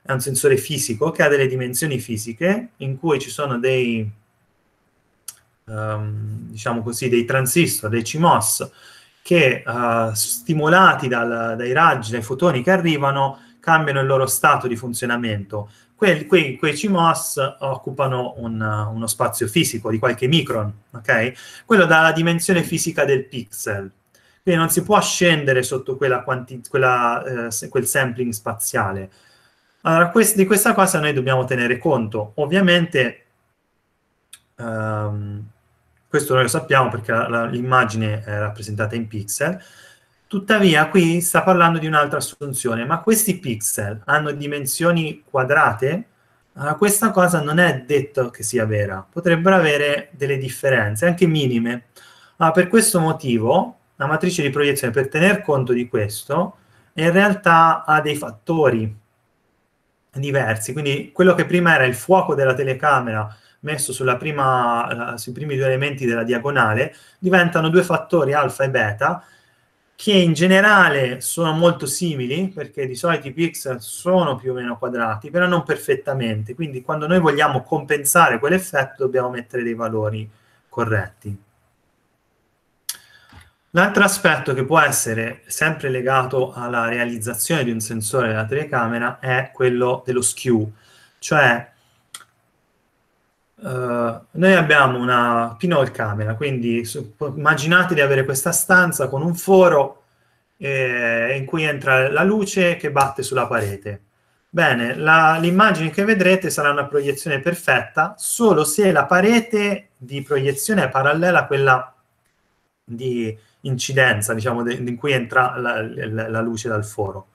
Speaker 1: è un sensore fisico che ha delle dimensioni fisiche in cui ci sono dei, um, diciamo così, dei transistor, dei CMOS, che uh, stimolati dal, dai raggi, dai fotoni che arrivano, cambiano il loro stato di funzionamento quei, quei, quei CMOS occupano un, uno spazio fisico di qualche micron, ok? Quello dà la dimensione fisica del pixel. Quindi non si può scendere sotto quella quanti, quella, eh, quel sampling spaziale. Allora, quest, di questa cosa noi dobbiamo tenere conto. Ovviamente, ehm, questo noi lo sappiamo perché l'immagine è rappresentata in pixel, Tuttavia qui sta parlando di un'altra assunzione, ma questi pixel hanno dimensioni quadrate? Uh, questa cosa non è detto che sia vera, potrebbero avere delle differenze, anche minime. Uh, per questo motivo la matrice di proiezione, per tener conto di questo, in realtà ha dei fattori diversi, quindi quello che prima era il fuoco della telecamera messo prima, uh, sui primi due elementi della diagonale diventano due fattori alfa e beta che in generale sono molto simili, perché di solito i pixel sono più o meno quadrati, però non perfettamente. Quindi quando noi vogliamo compensare quell'effetto dobbiamo mettere dei valori corretti. L'altro aspetto che può essere sempre legato alla realizzazione di un sensore della telecamera è quello dello skew, cioè eh, noi abbiamo una pinhole camera, quindi su, immaginate di avere questa stanza con un foro eh, in cui entra la luce che batte sulla parete. Bene, l'immagine che vedrete sarà una proiezione perfetta solo se la parete di proiezione è parallela a quella di incidenza, diciamo, de, in cui entra la, la, la luce dal foro.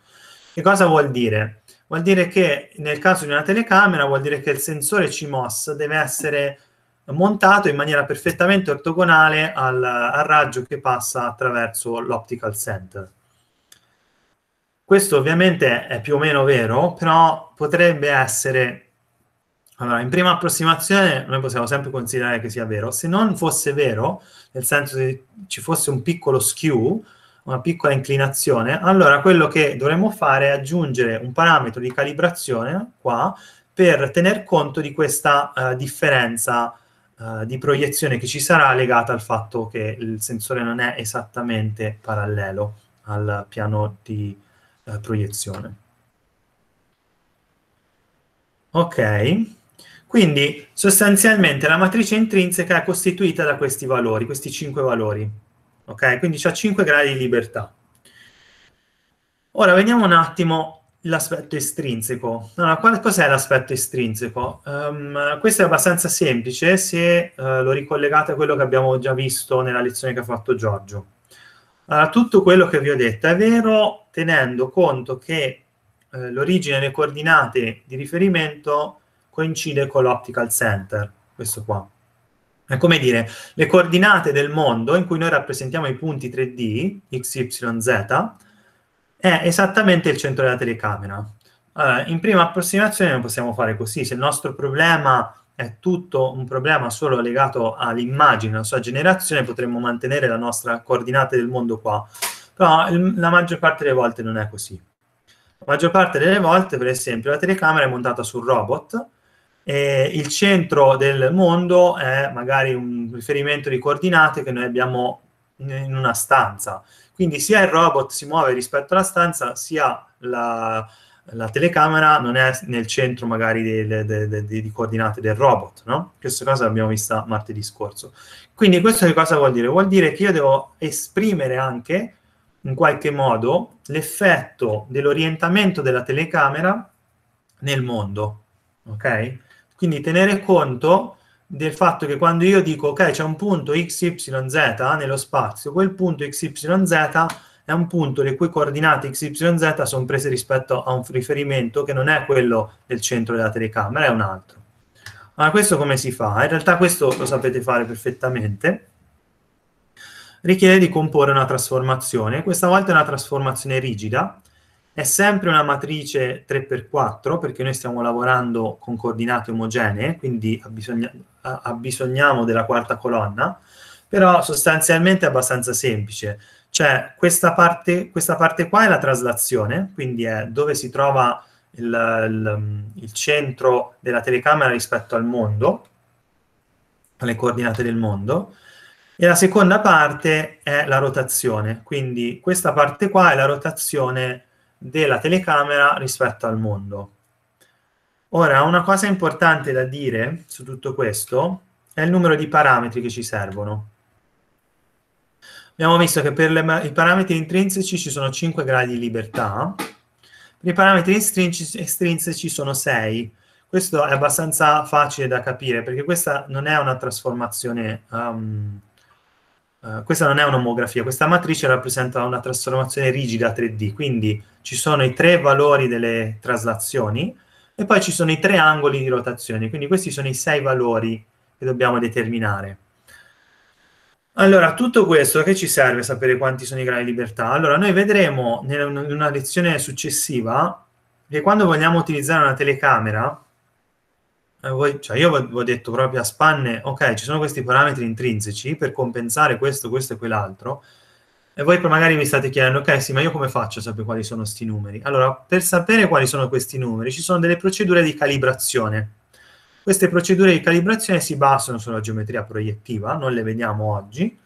Speaker 1: Che cosa vuol dire? Vuol dire che nel caso di una telecamera, vuol dire che il sensore CMOS deve essere montato in maniera perfettamente ortogonale al, al raggio che passa attraverso l'optical center. Questo ovviamente è più o meno vero, però potrebbe essere... Allora, in prima approssimazione noi possiamo sempre considerare che sia vero. Se non fosse vero, nel senso che ci fosse un piccolo skew, una piccola inclinazione, allora quello che dovremmo fare è aggiungere un parametro di calibrazione qua per tener conto di questa uh, differenza uh, di proiezione che ci sarà legata al fatto che il sensore non è esattamente parallelo al piano di uh, proiezione. Ok, quindi sostanzialmente la matrice intrinseca è costituita da questi valori, questi 5 valori ok? Quindi c'è 5 gradi di libertà. Ora vediamo un attimo l'aspetto estrinseco. Allora, qual- cos'è l'aspetto estrinseco? Um, questo è abbastanza semplice se uh, lo ricollegate a quello che abbiamo già visto nella lezione che ha fatto Giorgio. Allora, tutto quello che vi ho detto è vero tenendo conto che uh, l'origine delle coordinate di riferimento coincide con l'optical center, questo qua. È come dire, le coordinate del mondo in cui noi rappresentiamo i punti 3D, x, y, z, è esattamente il centro della telecamera. Allora, eh, in prima approssimazione non possiamo fare così. Se il nostro problema è tutto un problema solo legato all'immagine, alla sua generazione, potremmo mantenere la nostra coordinata del mondo qua. Però la maggior parte delle volte non è così. La maggior parte delle volte, per esempio, la telecamera è montata sul robot eh, il centro del mondo è magari un riferimento di coordinate che noi abbiamo in una stanza. Quindi sia il robot si muove rispetto alla stanza, sia la, la telecamera non è nel centro magari di coordinate del robot, no? Questa cosa l'abbiamo vista martedì scorso. Quindi questo che cosa vuol dire? Vuol dire che io devo esprimere anche, in qualche modo, l'effetto dell'orientamento della telecamera nel mondo, ok? Quindi tenere conto del fatto che quando io dico ok c'è un punto xyz nello spazio, quel punto xyz è un punto le cui coordinate xyz sono prese rispetto a un riferimento che non è quello del centro della telecamera, è un altro. Ma questo come si fa? In realtà questo lo sapete fare perfettamente. Richiede di comporre una trasformazione, questa volta è una trasformazione rigida, è sempre una matrice 3x4 perché noi stiamo lavorando con coordinate omogenee, quindi abbisogna- abbisogniamo della quarta colonna, però sostanzialmente è abbastanza semplice. Cioè questa parte, questa parte qua è la traslazione, quindi è dove si trova il, il, il centro della telecamera rispetto al mondo, alle coordinate del mondo, e la seconda parte è la rotazione, quindi questa parte qua è la rotazione della telecamera rispetto al mondo. Ora, una cosa importante da dire su tutto questo è il numero di parametri che ci servono. Abbiamo visto che per le, i parametri intrinseci ci sono 5 gradi di libertà, per i parametri estrinseci sono 6. Questo è abbastanza facile da capire perché questa non è una trasformazione um, Uh, questa non è un'omografia, questa matrice rappresenta una trasformazione rigida 3D, quindi ci sono i tre valori delle traslazioni e poi ci sono i tre angoli di rotazione, quindi questi sono i sei valori che dobbiamo determinare. Allora, tutto questo che ci serve sapere quanti sono i gradi di libertà? Allora, noi vedremo in una lezione successiva che quando vogliamo utilizzare una telecamera, eh, cioè io ho detto proprio a spanne, ok, ci sono questi parametri intrinseci per compensare questo, questo e quell'altro, e voi magari mi state chiedendo, ok, sì, ma io come faccio a sapere quali sono questi numeri? Allora, per sapere quali sono questi numeri ci sono delle procedure di calibrazione. Queste procedure di calibrazione si basano sulla geometria proiettiva, non le vediamo oggi,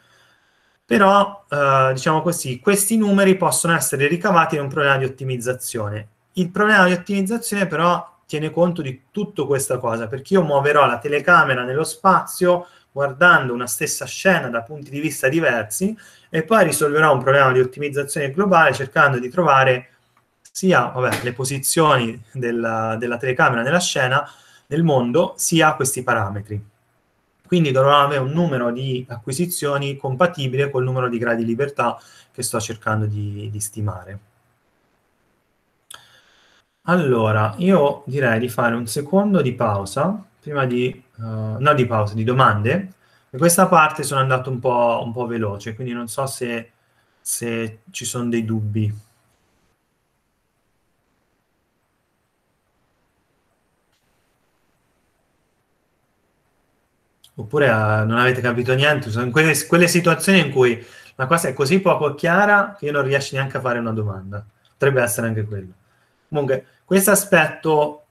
Speaker 1: però, eh, diciamo così, questi numeri possono essere ricavati in un problema di ottimizzazione. Il problema di ottimizzazione però tiene conto di tutta questa cosa, perché io muoverò la telecamera nello spazio guardando una stessa scena da punti di vista diversi e poi risolverò un problema di ottimizzazione globale cercando di trovare sia vabbè, le posizioni della, della telecamera nella scena, nel mondo, sia questi parametri. Quindi dovrò avere un numero di acquisizioni compatibile col numero di gradi di libertà che sto cercando di, di stimare. Allora, io direi di fare un secondo di pausa, prima di, uh, no di pausa, di domande. In questa parte sono andato un po', un po veloce, quindi non so se, se ci sono dei dubbi. oppure uh, non avete capito niente, sono quelle, quelle, situazioni in cui la cosa è così poco chiara che io non riesco neanche a fare una domanda. Potrebbe essere anche quello. Comunque, questo aspetto,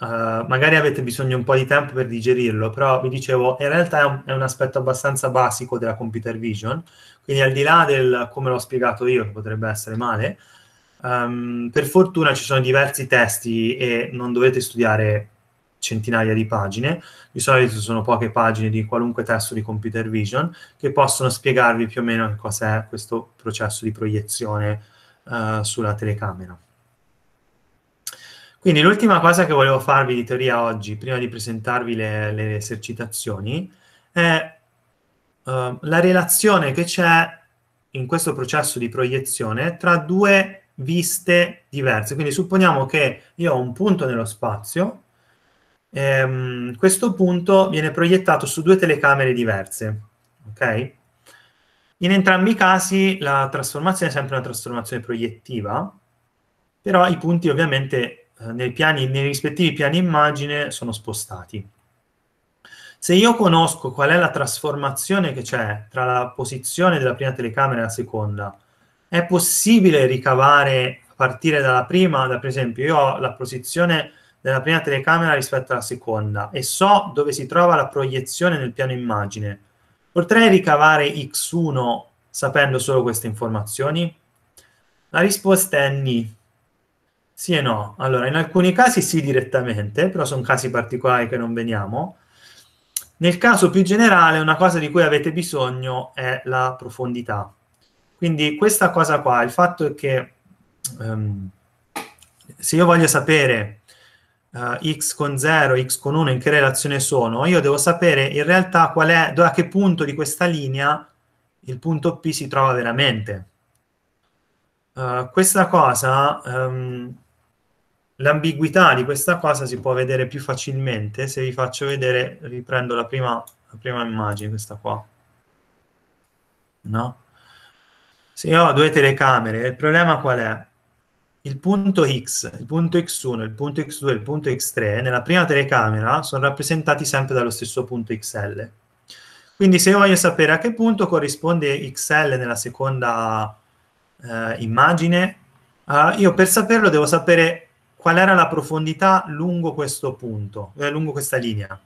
Speaker 1: eh, magari avete bisogno un po' di tempo per digerirlo, però vi dicevo, in realtà è un, è un, aspetto abbastanza basico della computer vision, quindi al di là del come l'ho spiegato io, che potrebbe essere male, um, per fortuna ci sono diversi testi e non dovete studiare centinaia di pagine, di solito sono poche pagine di qualunque testo di computer vision che possono spiegarvi più o meno che cos'è questo processo di proiezione uh, sulla telecamera. Quindi l'ultima cosa che volevo farvi di teoria oggi, prima di presentarvi le, le esercitazioni, è uh, la relazione che c'è in questo processo di proiezione tra due viste diverse. Quindi supponiamo che io ho un punto nello spazio, ehm, questo punto viene proiettato su due telecamere diverse, ok? In entrambi i casi la trasformazione è sempre una trasformazione proiettiva, però i punti ovviamente nei, piani, nei rispettivi piani immagine sono spostati. Se io conosco qual è la trasformazione che c'è tra la posizione della prima telecamera e la seconda, è possibile ricavare a partire dalla prima, da, per esempio io ho la posizione della prima telecamera rispetto alla seconda e so dove si trova la proiezione nel piano immagine, potrei ricavare X1 sapendo solo queste informazioni? La risposta è ni. Sì e no. Allora, in alcuni casi sì direttamente, però sono casi particolari che non veniamo. Nel caso più generale, una cosa di cui avete bisogno è la profondità. Quindi questa cosa qua, il fatto è che um, se io voglio sapere uh, x con 0, x con 1 in che relazione sono, io devo sapere in realtà qual è, da che punto di questa linea il punto P si trova veramente. Uh, questa cosa um, l'ambiguità di questa cosa si può vedere più facilmente se vi faccio vedere, riprendo la prima, la prima immagine, questa qua. No? Se ho due telecamere, il problema qual è? Il punto X, il punto X1, il punto X2 e il punto X3 nella prima telecamera sono rappresentati sempre dallo stesso punto XL. Quindi se io voglio sapere a che punto corrisponde XL nella seconda eh, immagine, eh, io per saperlo devo sapere qual era la profondità lungo questo punto, eh, lungo questa linea.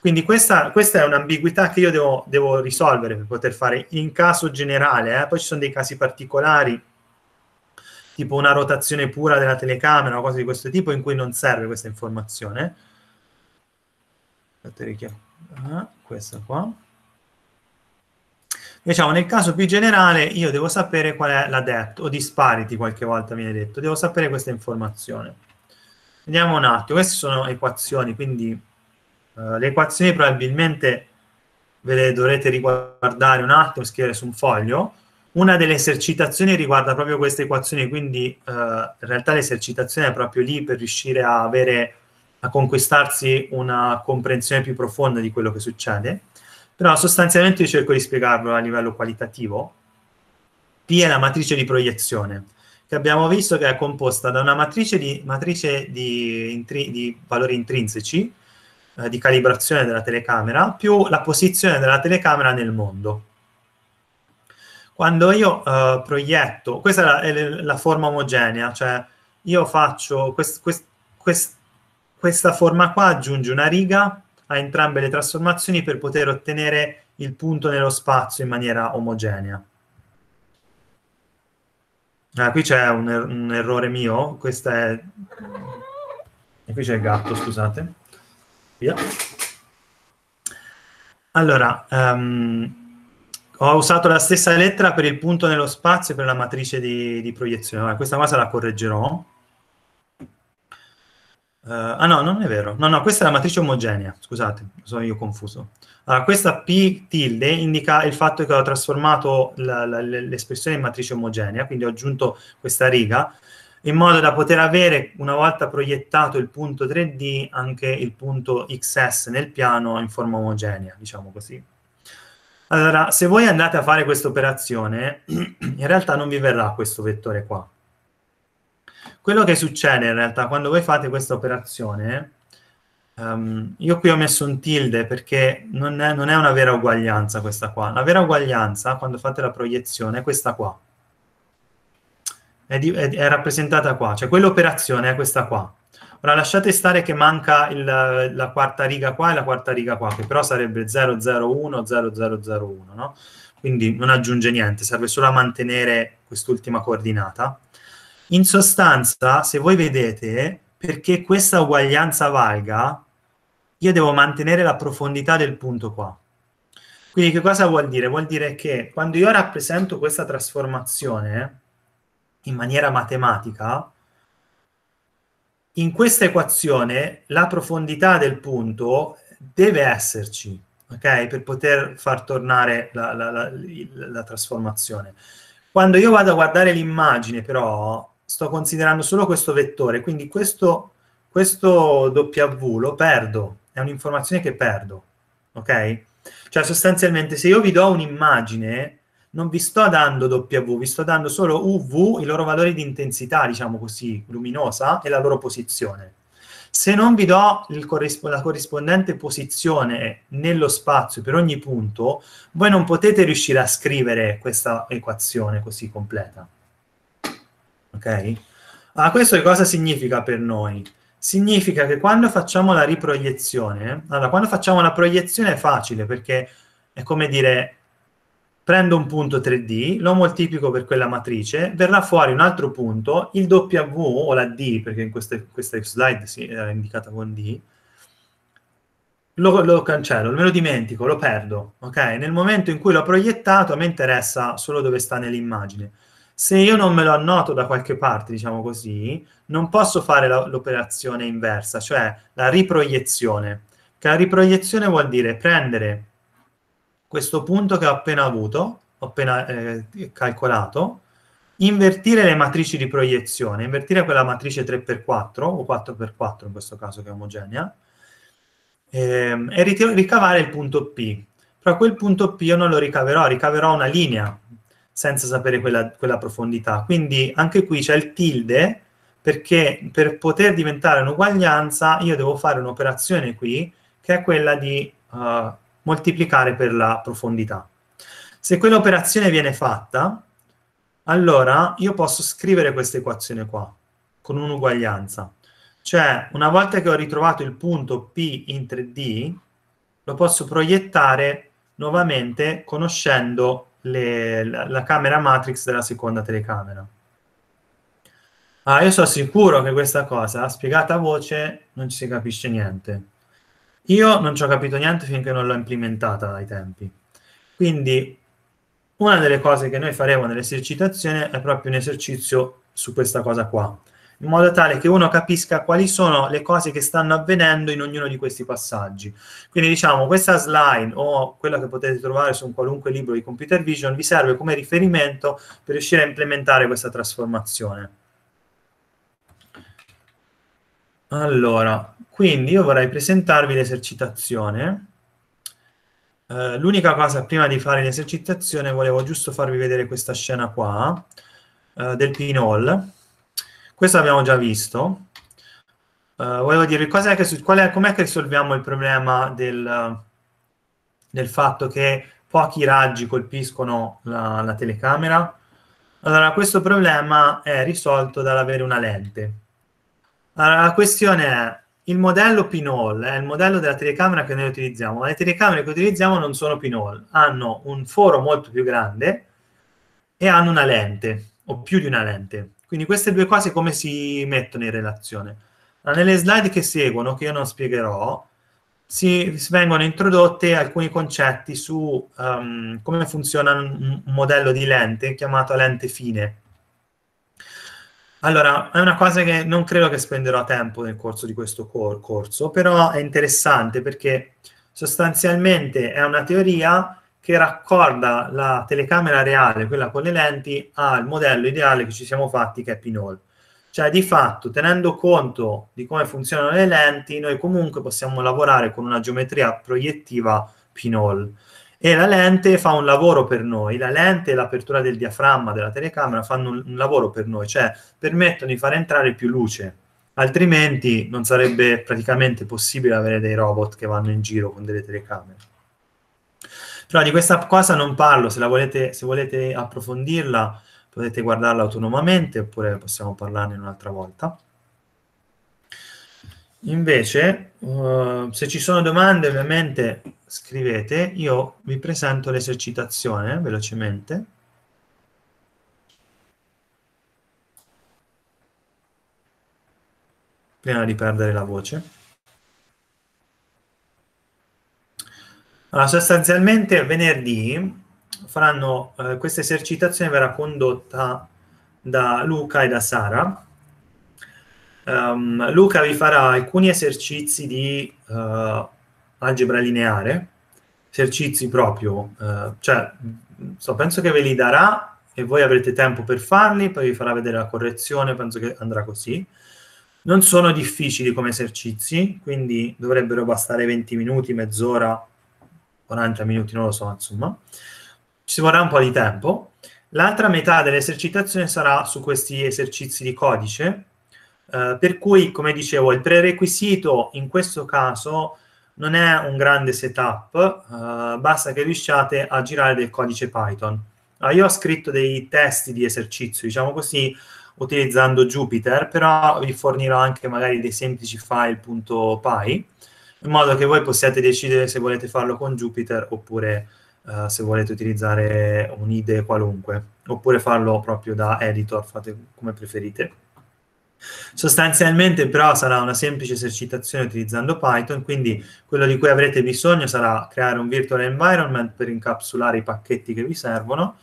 Speaker 1: Quindi questa, questa è un'ambiguità che io devo, devo, risolvere per poter fare in caso generale, eh. poi ci sono dei casi particolari, tipo una rotazione pura della telecamera o cose di questo tipo in cui non serve questa informazione. Aspetta, ah, questa qua. Diciamo, nel caso più generale io devo sapere qual è la depth o disparity qualche volta viene detto, devo sapere questa informazione. Vediamo un attimo, queste sono equazioni, quindi eh, le equazioni probabilmente ve le dovrete riguardare un attimo, scrivere su un foglio. Una delle esercitazioni riguarda proprio queste equazioni, quindi eh, in realtà l'esercitazione è proprio lì per riuscire a avere a conquistarsi una comprensione più profonda di quello che succede. Però sostanzialmente io cerco di spiegarlo a livello qualitativo. P è la matrice di proiezione, che abbiamo visto che è composta da una matrice di, matrice di, intri, di valori intrinseci, eh, di calibrazione della telecamera, più la posizione della telecamera nel mondo. Quando io eh, proietto, questa è la, è la, forma omogenea, cioè io faccio quest, quest, quest, questa forma qua, aggiungo una riga, a entrambe le trasformazioni per poter ottenere il punto nello spazio in maniera omogenea. Ah, qui c'è un, er un, errore mio, questa è... E qui c'è il gatto, scusate. Via. Allora, um, ho usato la stessa lettera per il punto nello spazio e per la matrice di, di proiezione. Allora, questa cosa la correggerò. Uh, ah no, non è vero. No, no, questa è la matrice omogenea, scusate, sono io confuso. Allora, questa P tilde indica il fatto che ho trasformato l'espressione in matrice omogenea, quindi ho aggiunto questa riga, in modo da poter avere, una volta proiettato il punto 3D, anche il punto XS nel piano in forma omogenea, diciamo così. Allora, se voi andate a fare questa operazione, in realtà non vi verrà questo vettore qua, quello che succede in realtà quando voi fate questa operazione, um, io qui ho messo un tilde perché non è, non è una vera uguaglianza questa qua. La vera uguaglianza quando fate la proiezione è questa qua. È, di, è, è, rappresentata qua, cioè quell'operazione è questa qua. Ora lasciate stare che manca il, la quarta riga qua e la quarta riga qua, che però sarebbe 001, 0001, no? Quindi non aggiunge niente, serve solo a mantenere quest'ultima coordinata. In sostanza, se voi vedete, perché questa uguaglianza valga, io devo mantenere la profondità del punto qua. Quindi che cosa vuol dire? Vuol dire che quando io rappresento questa trasformazione in maniera matematica, in questa equazione la profondità del punto deve esserci, ok? Per poter far tornare la, la, la, la trasformazione. Quando io vado a guardare l'immagine, però, sto considerando solo questo vettore, quindi questo, questo W lo perdo, è un'informazione che perdo, ok? Cioè sostanzialmente se io vi do un'immagine, non vi sto dando W, vi sto dando solo UV, i loro valori di intensità, diciamo così, luminosa, e la loro posizione. Se non vi do corrispo la corrispondente posizione nello spazio per ogni punto, voi non potete riuscire a scrivere questa equazione così completa ok? Allora, questo che cosa significa per noi? Significa che quando facciamo la riproiezione, allora quando facciamo la proiezione è facile perché è come dire prendo un punto 3D, lo moltiplico per quella matrice, verrà fuori un altro punto, il W o la D, perché in queste, queste slide si era indicata con D, lo, lo, cancello, me lo dimentico, lo perdo, ok? Nel momento in cui l'ho proiettato a me interessa solo dove sta nell'immagine se io non me lo annoto da qualche parte, diciamo così, non posso fare la, l'operazione inversa, cioè la riproiezione. Che la riproiezione vuol dire prendere questo punto che ho appena avuto, ho appena eh, calcolato, invertire le matrici di proiezione, invertire quella matrice 3x4 o 4x4 in questo caso che è omogenea, ehm, e rit- ricavare il punto P. Però quel punto P io non lo ricaverò, ricaverò una linea senza sapere quella, quella profondità. Quindi anche qui c'è il tilde perché per poter diventare un'uguaglianza io devo fare un'operazione qui che è quella di uh, moltiplicare per la profondità. Se quell'operazione viene fatta, allora io posso scrivere questa equazione qua con un'uguaglianza. Cioè, una volta che ho ritrovato il punto P in 3D, lo posso proiettare nuovamente conoscendo le, la, la, camera matrix della seconda telecamera. Ah, io sono sicuro che questa cosa, spiegata a voce, non ci si capisce niente. Io non ci ho capito niente finché non l'ho implementata ai tempi. Quindi una delle cose che noi faremo nell'esercitazione è proprio un esercizio su questa cosa qua in modo tale che uno capisca quali sono le cose che stanno avvenendo in ognuno di questi passaggi. Quindi diciamo, questa slide o quella che potete trovare su un qualunque libro di computer vision vi serve come riferimento per riuscire a implementare questa trasformazione. Allora, quindi io vorrei presentarvi l'esercitazione. Eh, L'unica cosa, prima di fare l'esercitazione, volevo giusto farvi vedere questa scena qua, eh, del pinhole questo abbiamo già visto. Uh, volevo dirvi com'è che, com che risolviamo il problema del, del, fatto che pochi raggi colpiscono la, la telecamera. Allora, questo problema è risolto dall'avere una lente. Allora, la questione è, il modello pinhole è il modello della telecamera che noi utilizziamo, ma le telecamere che utilizziamo non sono pinhole, hanno un foro molto più grande e hanno una lente, o più di una lente. Quindi queste due cose come si mettono in relazione? nelle slide che seguono, che io non spiegherò, si, vengono introdotti alcuni concetti su um, come funziona un, un modello di lente chiamato lente fine. Allora, è una cosa che non credo che spenderò tempo nel corso di questo cor- corso, però è interessante perché sostanzialmente è una teoria che raccorda la telecamera reale, quella con le lenti, al modello ideale che ci siamo fatti che è Pinol. Cioè di fatto tenendo conto di come funzionano le lenti, noi comunque possiamo lavorare con una geometria proiettiva Pinol e la lente fa un lavoro per noi, la lente e l'apertura del diaframma della telecamera fanno un, un lavoro per noi, cioè permettono di far entrare più luce, altrimenti non sarebbe praticamente possibile avere dei robot che vanno in giro con delle telecamere. Però di questa cosa non parlo, se, volete, se volete approfondirla potete guardarla autonomamente oppure possiamo parlarne un'altra volta. Invece, uh, se ci sono domande, ovviamente scrivete. Io vi presento l'esercitazione eh, velocemente. Prima di perdere la voce. Allora, sostanzialmente venerdì faranno eh, questa esercitazione verrà condotta da Luca e da Sara. Um, Luca vi farà alcuni esercizi di uh, algebra lineare, esercizi proprio, uh, cioè so, penso che ve li darà e voi avrete tempo per farli, poi vi farà vedere la correzione, penso che andrà così. Non sono difficili come esercizi, quindi dovrebbero bastare 20 minuti, mezz'ora 40 minuti, non lo so, insomma. Ci vorrà un po' di tempo. L'altra metà dell'esercitazione sarà su questi esercizi di codice, eh, per cui, come dicevo, il prerequisito in questo caso non è un grande setup, eh, basta che riusciate a girare del codice Python. Ah, io ho scritto dei testi di esercizio, diciamo così, utilizzando Jupyter, però vi fornirò anche magari dei semplici file.py in modo che voi possiate decidere se volete farlo con Jupyter oppure uh, se volete utilizzare un'IDE qualunque, oppure farlo proprio da editor, fate come preferite. Sostanzialmente però sarà una semplice esercitazione utilizzando Python, quindi quello di cui avrete bisogno sarà creare un virtual environment per incapsulare i pacchetti che vi servono,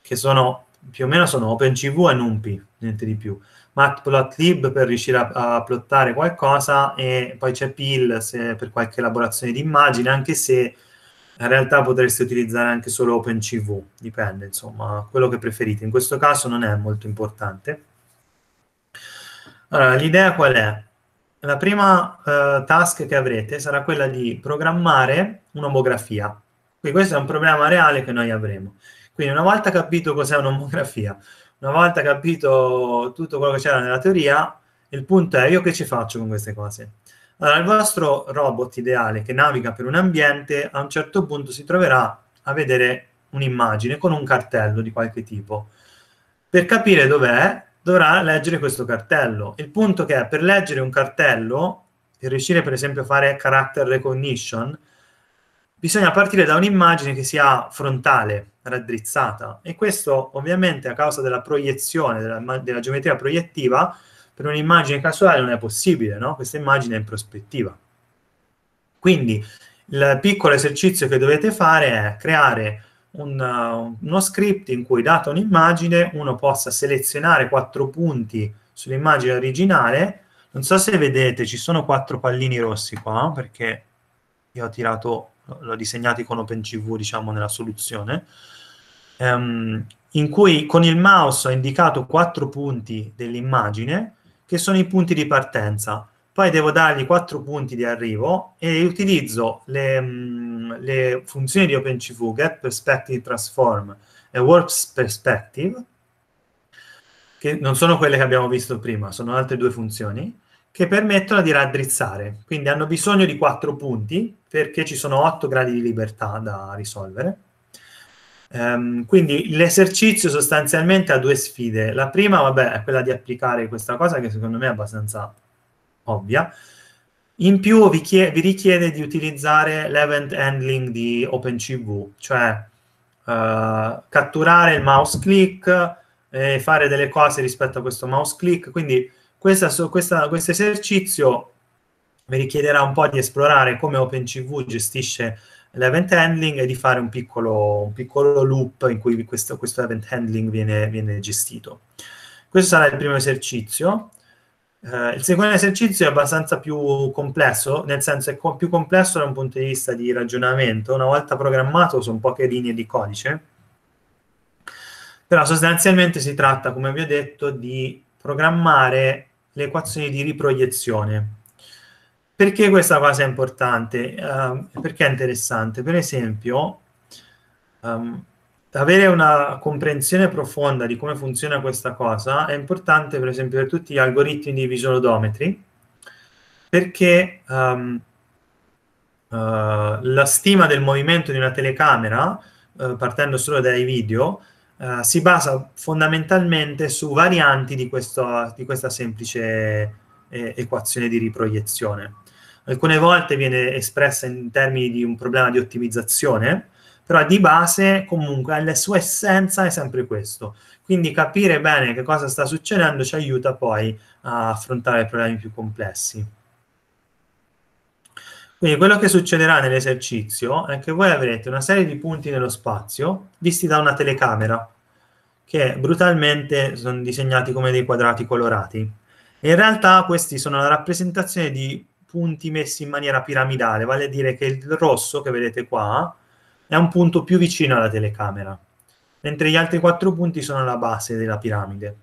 Speaker 1: che sono più o meno sono OpenCV e NumPy, niente di più matplotlib per riuscire a, a plottare qualcosa e poi c'è pill per qualche elaborazione di immagine, anche se in realtà potreste utilizzare anche solo OpenCV, dipende, insomma, quello che preferite. In questo caso non è molto importante. Allora, l'idea qual è? La prima eh, task che avrete sarà quella di programmare un'omografia. Quindi questo è un problema reale che noi avremo. Quindi una volta capito cos'è un'omografia, una volta capito tutto quello che c'era nella teoria, il punto è io che ci faccio con queste cose. Allora, il vostro robot ideale che naviga per un ambiente a un certo punto si troverà a vedere un'immagine con un cartello di qualche tipo. Per capire dov'è, dovrà leggere questo cartello. Il punto che è, per leggere un cartello, per riuscire per esempio a fare character recognition, bisogna partire da un'immagine che sia frontale, raddrizzata. E questo ovviamente a causa della proiezione, della, della geometria proiettiva, per un'immagine casuale non è possibile, no? questa immagine è in prospettiva. Quindi il piccolo esercizio che dovete fare è creare un, uh, uno script in cui, data un'immagine, uno possa selezionare quattro punti sull'immagine originale. Non so se vedete, ci sono quattro pallini rossi qua, perché io ho tirato l'ho disegnato con OpenCV, diciamo, nella soluzione, ehm, in cui con il mouse ho indicato quattro punti dell'immagine, che sono i punti di partenza. Poi devo dargli quattro punti di arrivo e utilizzo le, mm, le funzioni di OpenCV, Get Perspective Transform e Warp Perspective, che non sono quelle che abbiamo visto prima, sono altre due funzioni, che permettono di raddrizzare. Quindi hanno bisogno di quattro punti perché ci sono otto gradi di libertà da risolvere. Um, quindi l'esercizio sostanzialmente ha due sfide. La prima, vabbè, è quella di applicare questa cosa che secondo me è abbastanza ovvia. In più vi, chied- vi richiede di utilizzare l'event handling di OpenCV, cioè uh, catturare il mouse click e fare delle cose rispetto a questo mouse click. Quindi questa, questa, questo esercizio vi richiederà un po' di esplorare come OpenCV gestisce l'event handling e di fare un piccolo, un piccolo loop in cui questo, questo event handling viene, viene, gestito. Questo sarà il primo esercizio. Eh, il secondo esercizio è abbastanza più complesso, nel senso è co più complesso da un punto di vista di ragionamento. Una volta programmato sono poche linee di codice, però sostanzialmente si tratta, come vi ho detto, di programmare le equazioni di riproiezione perché questa cosa è importante? Uh, perché è interessante? Per esempio, um, avere una comprensione profonda di come funziona questa cosa è importante, per esempio, per tutti gli algoritmi di visualodometri, perché um, uh, la stima del movimento di una telecamera, uh, partendo solo dai video, Uh, si basa fondamentalmente su varianti di, questo, di questa semplice eh, equazione di riproiezione alcune volte viene espressa in termini di un problema di ottimizzazione, però di base comunque alla sua essenza è sempre questo. Quindi capire bene che cosa sta succedendo ci aiuta poi a affrontare problemi più complessi. Quindi quello che succederà nell'esercizio è che voi avrete una serie di punti nello spazio visti da una telecamera, che brutalmente sono disegnati come dei quadrati colorati. In realtà questi sono la rappresentazione di punti messi in maniera piramidale, vale a dire che il rosso che vedete qua è un punto più vicino alla telecamera, mentre gli altri quattro punti sono alla base della piramide.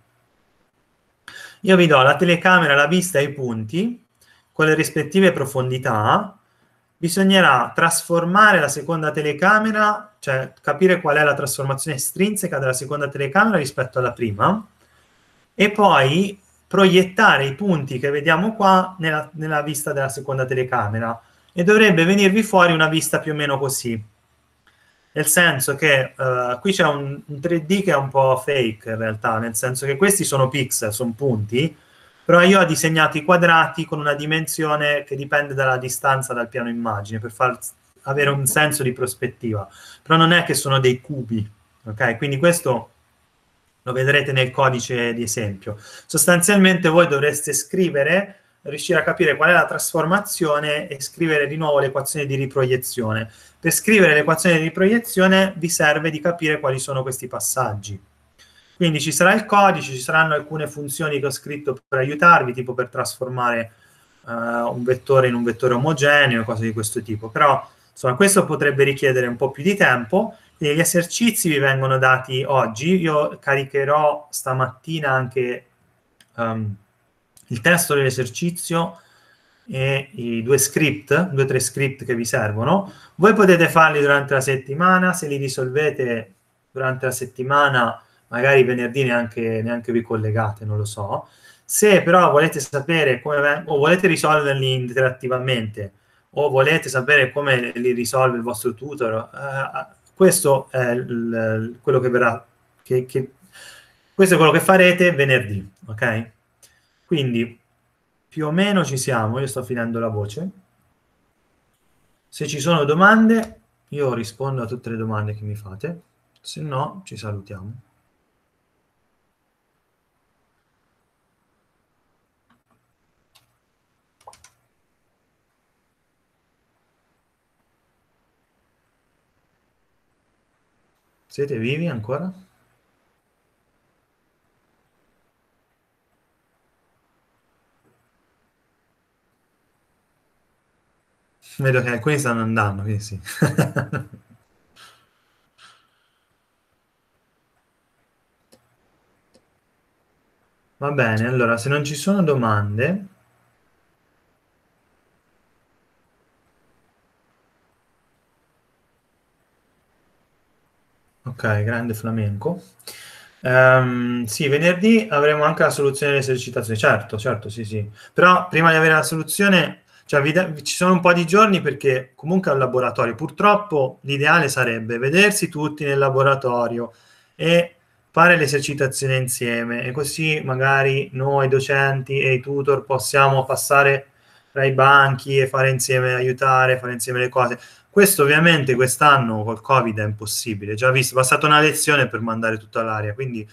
Speaker 1: Io vi do la telecamera, la vista e i punti con le rispettive profondità. Bisognerà trasformare la seconda telecamera, cioè capire qual è la trasformazione estrinseca della seconda telecamera rispetto alla prima, e poi proiettare i punti che vediamo qua nella, nella vista della seconda telecamera e dovrebbe venirvi fuori una vista più o meno così. Nel senso che uh, qui c'è un, un, 3D che è un po' fake in realtà, nel senso che questi sono pixel, sono punti, però io ho disegnato i quadrati con una dimensione che dipende dalla distanza dal piano immagine per far avere un senso di prospettiva, però non è che sono dei cubi, ok? Quindi questo lo vedrete nel codice di esempio. Sostanzialmente voi dovreste scrivere, riuscire a capire qual è la trasformazione e scrivere di nuovo l'equazione di riproiezione. Per scrivere l'equazione di riproiezione vi serve di capire quali sono questi passaggi. Quindi ci sarà il codice, ci saranno alcune funzioni che ho scritto per aiutarvi, tipo per trasformare uh, un vettore in un vettore omogeneo, cose di questo tipo. Però, insomma, questo potrebbe richiedere un po' più di tempo gli esercizi vi vengono dati oggi, io caricherò stamattina anche um, il testo dell'esercizio e i due script, due o tre script che vi servono. Voi potete farli durante la settimana, se li risolvete durante la settimana, magari venerdì neanche, neanche vi collegate, non lo so. Se però volete sapere come o volete risolverli interattivamente o volete sapere come li risolve il vostro tutor, eh, questo è il, quello che verrà, che, che, questo è quello che farete venerdì, ok? Quindi più o meno ci siamo, io sto finendo la voce. Se ci sono domande, io rispondo a tutte le domande che mi fate, se no ci salutiamo. Siete vivi ancora? Vedo che alcuni stanno andando, quindi sì. Va bene, allora se non ci sono domande, Ok, grande flamenco. Um, sì, venerdì avremo anche la soluzione delle esercitazioni, certo, certo, sì, sì. Però prima di avere la soluzione, cioè, vi, ci sono un po' di giorni perché comunque è un laboratorio. Purtroppo l'ideale sarebbe vedersi tutti nel laboratorio e fare l'esercitazione insieme e così magari noi docenti e i tutor possiamo passare tra i banchi e fare insieme, aiutare, fare insieme le cose. Questo ovviamente quest'anno col Covid è impossibile, già visto, è passata una lezione per mandare tutta l'aria, quindi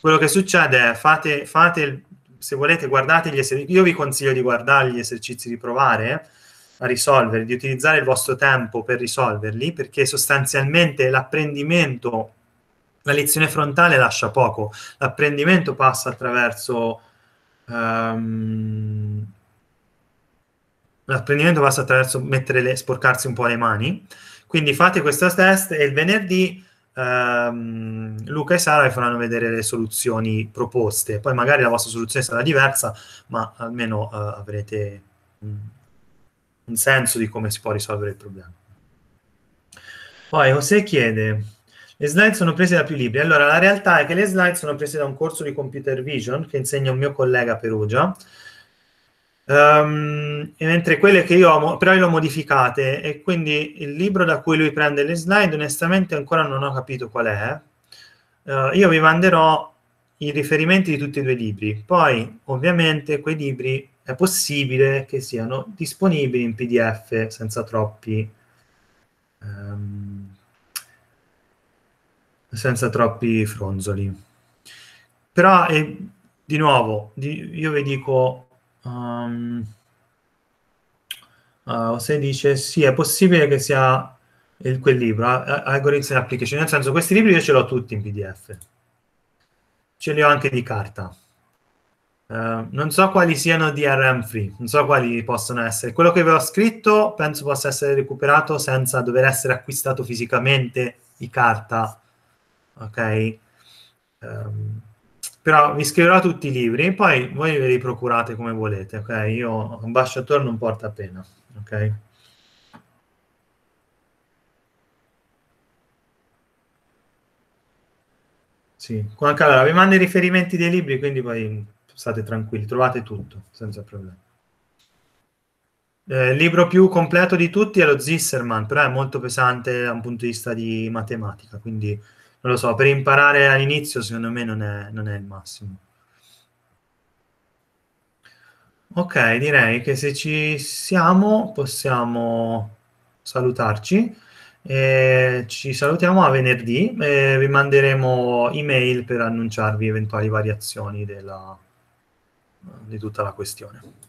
Speaker 1: quello che succede è fate, fate se volete guardate gli esercizi, io vi consiglio di guardare gli esercizi, di provare a risolverli, di utilizzare il vostro tempo per risolverli, perché sostanzialmente l'apprendimento, la lezione frontale lascia poco, l'apprendimento passa attraverso... Um, l'apprendimento passa attraverso mettere le, sporcarsi un po' le mani. Quindi fate questo test e il venerdì ehm, Luca e Sara vi faranno vedere le soluzioni proposte. Poi magari la vostra soluzione sarà diversa, ma almeno eh, avrete mm, un senso di come si può risolvere il problema. Poi José chiede, le slide sono prese da più libri. Allora, la realtà è che le slide sono prese da un corso di computer vision che insegna un mio collega a Perugia Um, e mentre quelle che io amo, però le ho modificate e quindi il libro da cui lui prende le slide onestamente ancora non ho capito qual è. Uh, io vi manderò i riferimenti di tutti e due i libri. Poi ovviamente quei libri è possibile che siano disponibili in PDF senza troppi... Um, senza troppi fronzoli. Però, eh, di nuovo, di, io vi dico, Um, uh, se dice sì, è possibile che sia il, quel libro, Algorithm and Application, nel senso questi libri io ce li ho tutti in PDF, ce li ho anche di carta. Uh, non so quali siano DRM free, non so quali possono essere. Quello che vi ho scritto penso possa essere recuperato senza dover essere acquistato fisicamente di carta. Ok? Um, però vi scriverò tutti i libri, poi voi ve li procurate come volete, ok? Io ambasciatore non porta pena, ok? Sì, allora, vi mando i riferimenti dei libri, quindi poi state tranquilli, trovate tutto, senza problemi. Eh, il libro più completo di tutti è lo Zisserman, però è molto pesante da un punto di vista di matematica, quindi non lo so, per imparare all'inizio secondo me non è, non è il massimo. Ok, direi che se ci siamo possiamo salutarci. Eh, ci salutiamo a venerdì e vi manderemo email per annunciarvi eventuali variazioni della, di tutta la questione.